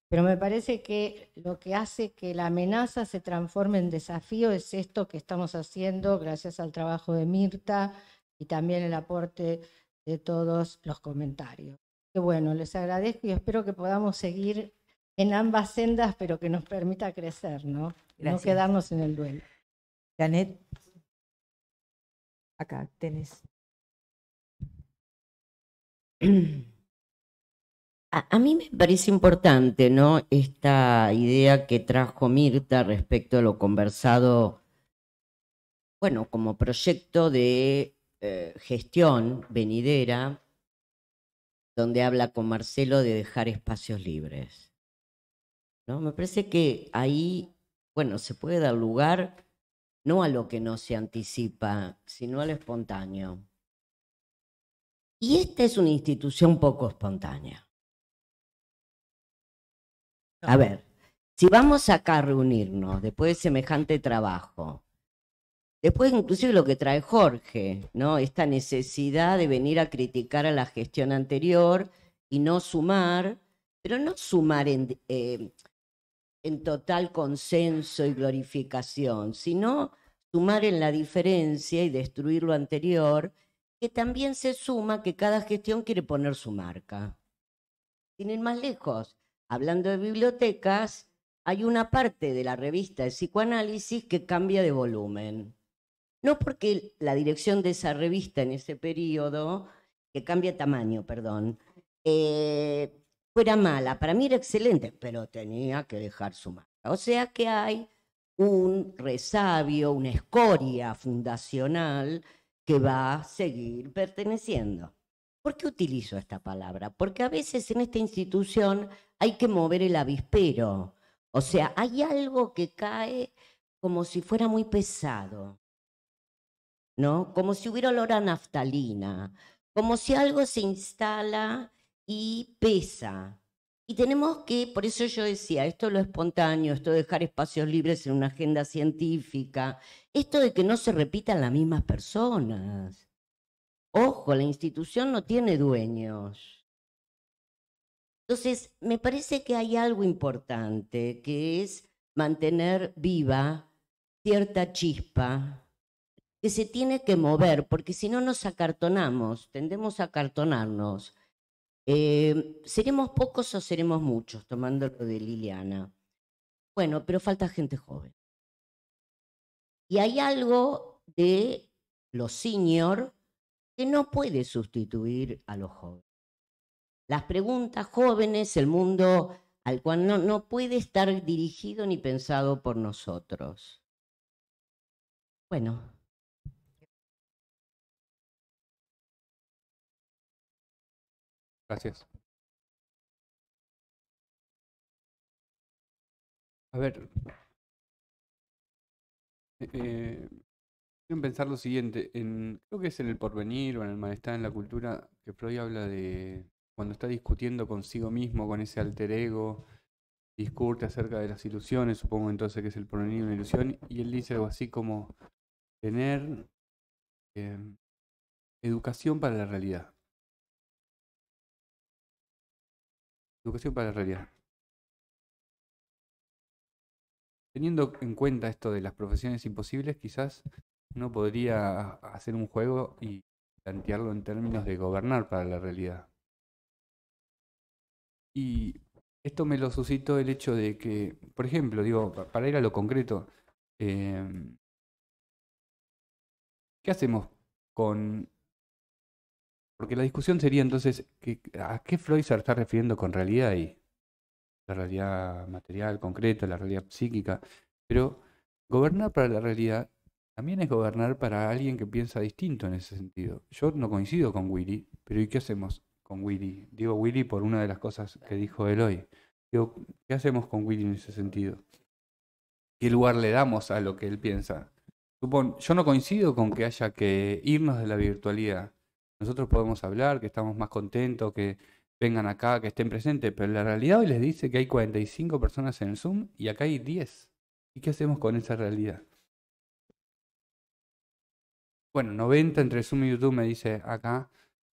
Pero me parece que lo que hace que la amenaza se transforme en desafío es esto que estamos haciendo gracias al trabajo de Mirta y también el aporte de todos los comentarios. Que bueno, les agradezco y espero que podamos seguir en ambas sendas, pero que nos permita crecer, ¿no? No quedarnos en el duelo. Janet, acá tenés. A, a, mí me parece importante, ¿no? Esta idea que trajo Mirta respecto a lo conversado, bueno, como proyecto de eh, gestión venidera donde habla con Marcelo de dejar espacios libres. ¿No? Me parece que ahí, bueno, se puede dar lugar no a lo que no se anticipa, sino al espontáneo. Y esta es una institución poco espontánea. A ver, si vamos acá a reunirnos después de semejante trabajo, Después, inclusive lo que trae Jorge, ¿no? Esta necesidad de venir a criticar a la gestión anterior y no sumar, pero no sumar en, eh, en total consenso y glorificación, sino sumar en la diferencia y destruir lo anterior, que también se suma que cada gestión quiere poner su marca. Sin ir más lejos, hablando de bibliotecas, hay una parte de la revista de psicoanálisis que cambia de volumen no porque la dirección de esa revista en ese periodo, que cambia tamaño, perdón, eh, fuera mala. Para mí era excelente, pero tenía que dejar su marca. O sea que hay un resabio, una escoria fundacional que va a seguir perteneciendo. ¿Por qué utilizo esta palabra? Porque a veces en esta institución hay que mover el avispero. O sea, hay algo que cae como si fuera muy pesado. ¿no? Como si hubiera olor a naftalina, como si algo se instala y pesa. Y tenemos que, por eso yo decía, esto lo espontáneo, esto de dejar espacios libres en una agenda científica, esto de que no se repitan las mismas personas. Ojo, la institución no tiene dueños. Entonces, me parece que hay algo importante, que es mantener viva cierta chispa que se tiene que mover, porque si no nos acartonamos, tendemos a acartonarnos. Eh, ¿Seremos pocos o seremos muchos? Tomando lo de Liliana. Bueno, pero falta gente joven. Y hay algo de los senior que no puede sustituir a los jóvenes. Las preguntas jóvenes, el mundo al cual no puede estar dirigido ni pensado por nosotros. Bueno, Gracias. A ver. Eh, eh, quiero pensar lo siguiente. En, creo que es en el porvenir o en el malestar en la cultura que Freud habla de cuando está discutiendo consigo mismo, con ese alter ego, discute acerca de las ilusiones, supongo entonces que es el porvenir una ilusión, y él dice algo así como tener eh, educación para la realidad. Educación para la realidad. Teniendo en cuenta esto de las profesiones imposibles, quizás no podría hacer un juego y plantearlo en términos de gobernar para la realidad. Y esto me lo suscitó el hecho de que, por ejemplo, digo, para ir a lo concreto, em, ¿qué hacemos con porque la discusión sería entonces, ¿a qué Freud se está refiriendo con realidad ahí? La realidad material, concreta, la realidad psíquica. Pero gobernar para la realidad también es gobernar para alguien que piensa distinto en ese sentido. Yo no coincido con Willy, pero ¿y qué hacemos con Willy? Digo Willy por una de las cosas que dijo él hoy. ¿qué hacemos con Willy en ese sentido? ¿Qué lugar le damos a lo que él piensa? Supón, yo no coincido con que haya que irnos de la virtualidad nosotros podemos hablar, que estamos más contentos, que vengan acá, que estén presentes, pero la realidad hoy les dice que hay 45 personas en el Zoom y acá hay 10. ¿Y qué hacemos con esa realidad? Bueno, 90 entre Zoom y YouTube me dice acá.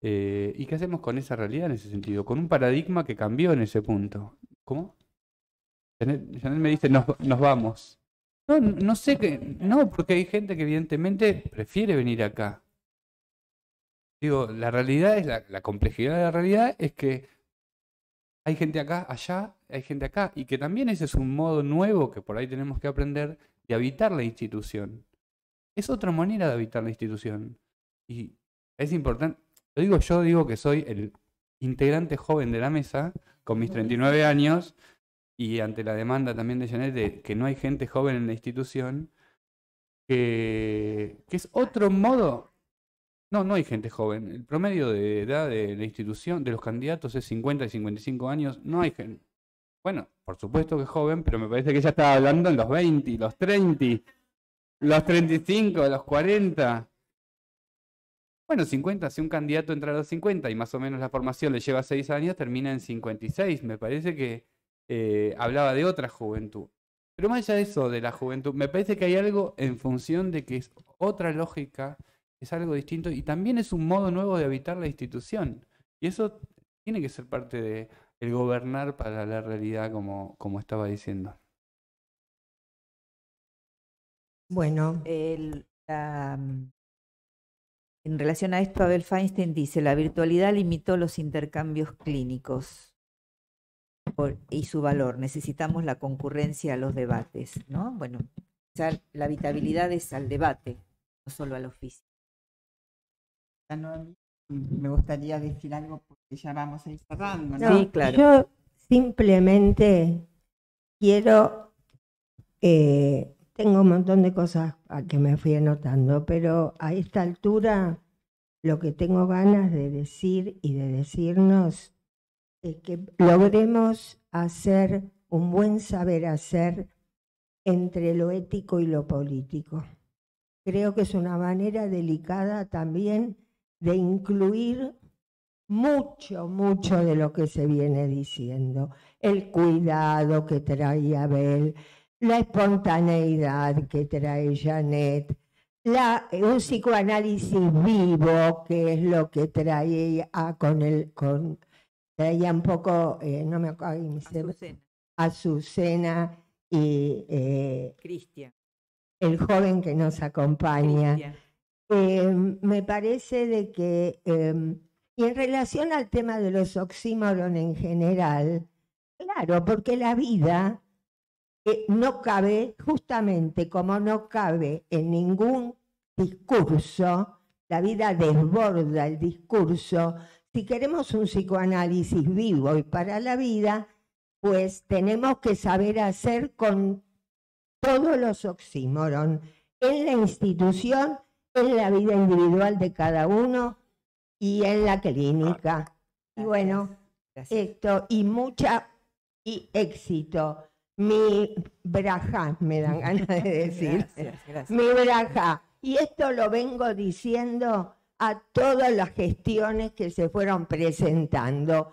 Eh, ¿Y qué hacemos con esa realidad en ese sentido? Con un paradigma que cambió en ese punto. ¿Cómo? Janet, me dice, nos, vamos. No, no sé qué, No, porque hay gente que evidentemente prefiere venir acá. Digo, la realidad es, la, complejidad de la realidad es que hay gente acá, allá, hay gente acá, y que también ese es un modo nuevo que por ahí tenemos que aprender de habitar la institución. Es otra manera de habitar la institución. Y es importante, lo digo yo, digo que soy el integrante joven de la mesa, con mis 39 años, y ante la demanda también de Janet de que no hay gente joven en la institución, que, que es otro modo no, no hay gente joven. El promedio de edad de la institución, de los candidatos, es 50 y 55 años. No hay gente. Bueno, por supuesto que es joven, pero me parece que ya estaba hablando en los 20, los 30, los 35, los 40. Bueno, 50, si un candidato entra a los 50 y más o menos la formación le lleva 6 años, termina en 56. Me parece que eh, hablaba de otra juventud. Pero más allá de eso, de la juventud, me parece que hay algo en función de que es otra lógica es algo distinto y también es un modo nuevo de habitar la institución. Y eso tiene que ser parte de el gobernar para la realidad, como, como estaba diciendo. Bueno, en relación a esto, Abel Feinstein dice, la virtualidad limitó los intercambios clínicos y su valor. Necesitamos la concurrencia a los debates, ¿no? Bueno, la habitabilidad es al debate, no solo a lo físico me gustaría decir algo porque ya vamos a ir cerrando. ¿no? Yo simplemente quiero, eh, tengo un montón de cosas a que me fui anotando, pero a esta altura lo que tengo ganas de decir y de decirnos es que logremos hacer un buen saber hacer entre lo ético y lo político. Creo que es una manera delicada también de incluir mucho, mucho de lo que se viene diciendo, el cuidado que trae Abel, la espontaneidad que trae Janet, un psicoanálisis vivo, que es lo que traía con el, con, traía un poco, eh, no me acuerdo, Azucena, cena y eh, Cristian, el joven que nos acompaña. Eh, me parece de que, em, y en relación al tema de los oxímoron en general, claro, porque la vida eh, no cabe, justamente como no cabe en ningún discurso, la vida desborda el discurso. Si queremos un psicoanálisis vivo y para la vida, pues tenemos que saber hacer con todos los oxímoron en la institución en la vida individual de cada uno y en la clínica. Ah, y bueno, esto y mucha y éxito. Mi braja, me dan ganas de decir. Mi braja. Y esto lo vengo diciendo a todas las gestiones que se fueron presentando,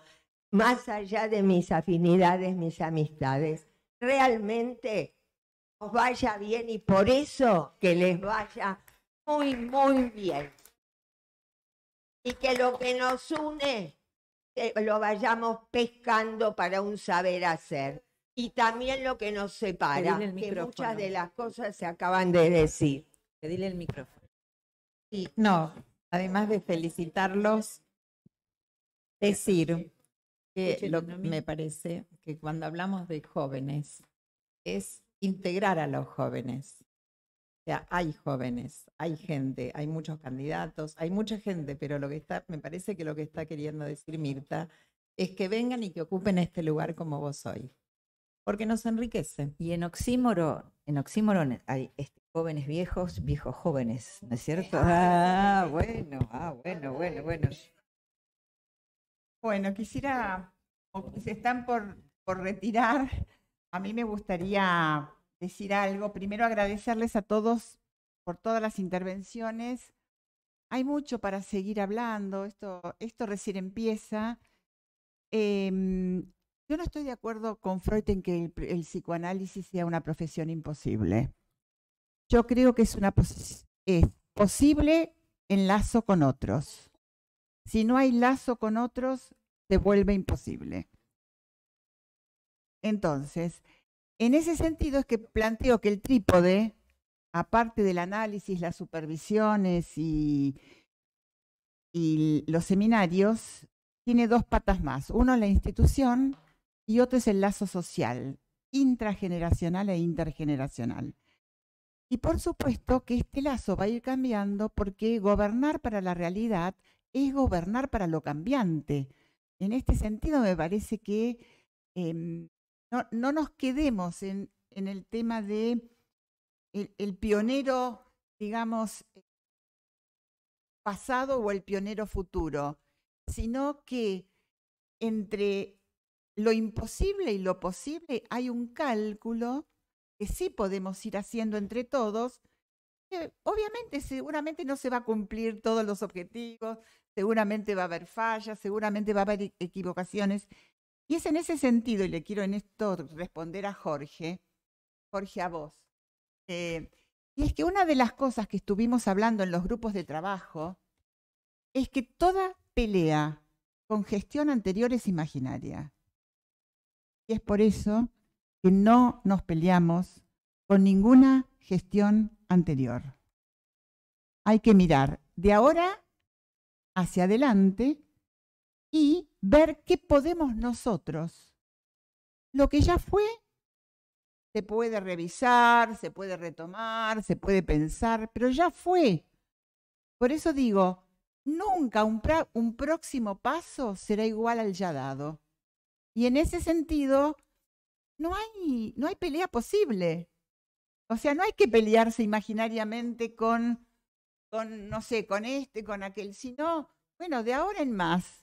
más allá de mis afinidades, mis amistades. Realmente os vaya bien y por eso que les vaya muy, muy bien. Y que lo que nos une lo vayamos pescando para un saber hacer. Y también lo que nos separa, que muchas de las cosas se acaban de decir. dile el micrófono. Sí. No, además de felicitarlos, decir que lo, me parece que cuando hablamos de jóvenes es integrar a los jóvenes, o sea, hay jóvenes, hay gente, hay muchos candidatos, hay mucha gente, pero lo que está, me parece que lo que está queriendo decir Mirta es que vengan y que ocupen este lugar como vos hoy, porque nos enriquece. Y en oxímoro, en oxímoro hay este, jóvenes viejos, viejos jóvenes, ¿no es cierto? Ah, ah bueno, ah, bueno, bueno, bueno. Bueno, quisiera, o se están por, por retirar, a mí me gustaría decir algo. Primero agradecerles a todos por todas las intervenciones. Hay mucho para seguir hablando, esto, esto recién empieza. Em, yo no estoy de acuerdo con Freud en que el, psicoanálisis sea una profesión imposible. Yo creo que es una es posible en lazo con otros. Si no hay lazo con otros, se vuelve imposible. Entonces, en ese sentido es que planteo que el trípode, aparte del análisis, las supervisiones y, los seminarios, tiene dos patas más. Uno es la institución y otro es el lazo social, intrageneracional e intergeneracional. Y por supuesto que este lazo va a ir cambiando porque gobernar para la realidad es gobernar para lo cambiante. En este sentido me parece que em, no, nos quedemos en, el tema de el, pionero, digamos, eh, pasado o el pionero futuro, sino que entre lo imposible y lo posible hay un cálculo que sí podemos ir haciendo entre todos. Que obviamente, seguramente no se va a cumplir todos los objetivos, seguramente va a haber fallas, seguramente va a haber equivocaciones, y es en ese sentido, y le quiero en esto responder a Jorge, Jorge a vos, eh, y es que una de las cosas que estuvimos hablando en los grupos de trabajo es que toda pelea con gestión anterior es imaginaria. Y es por eso que no nos peleamos con ninguna gestión anterior. Hay que mirar de ahora hacia adelante y ver qué podemos nosotros. Lo que ya fue se puede revisar, se puede retomar, se puede pensar, pero ya fue. Por eso digo, nunca un, un, próximo paso será igual al ya dado. Y en ese sentido, no hay, no hay pelea posible. O sea, no hay que pelearse imaginariamente con, con, no sé, con este, con aquel, sino, bueno, de ahora en más,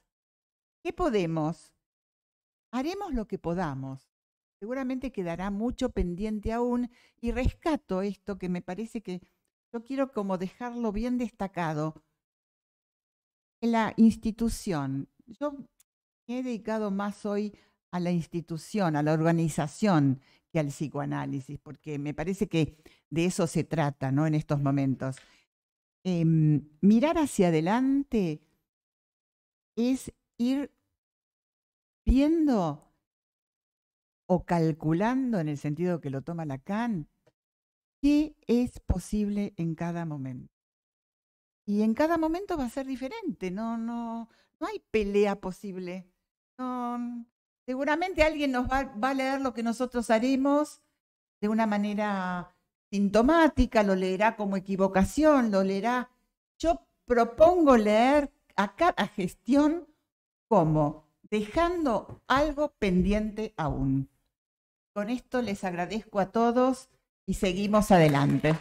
¿Qué podemos? Haremos lo que podamos. Seguramente quedará mucho pendiente aún y rescato esto que me parece que yo quiero como dejarlo bien destacado. En la institución, yo me he dedicado más hoy a la institución, a la organización que al psicoanálisis, porque me parece que de eso se trata, ¿no? En estos momentos. Em, mirar hacia adelante es ir viendo o calculando en el sentido que lo toma Lacan, qué es posible en cada momento. Y en cada momento va a ser diferente, no, no, no hay pelea posible. No, seguramente alguien nos va, va a leer lo que nosotros haremos de una manera sintomática, lo leerá como equivocación, lo leerá. Yo propongo leer a cada gestión como dejando algo pendiente aún. Con esto les agradezco a todos y seguimos adelante.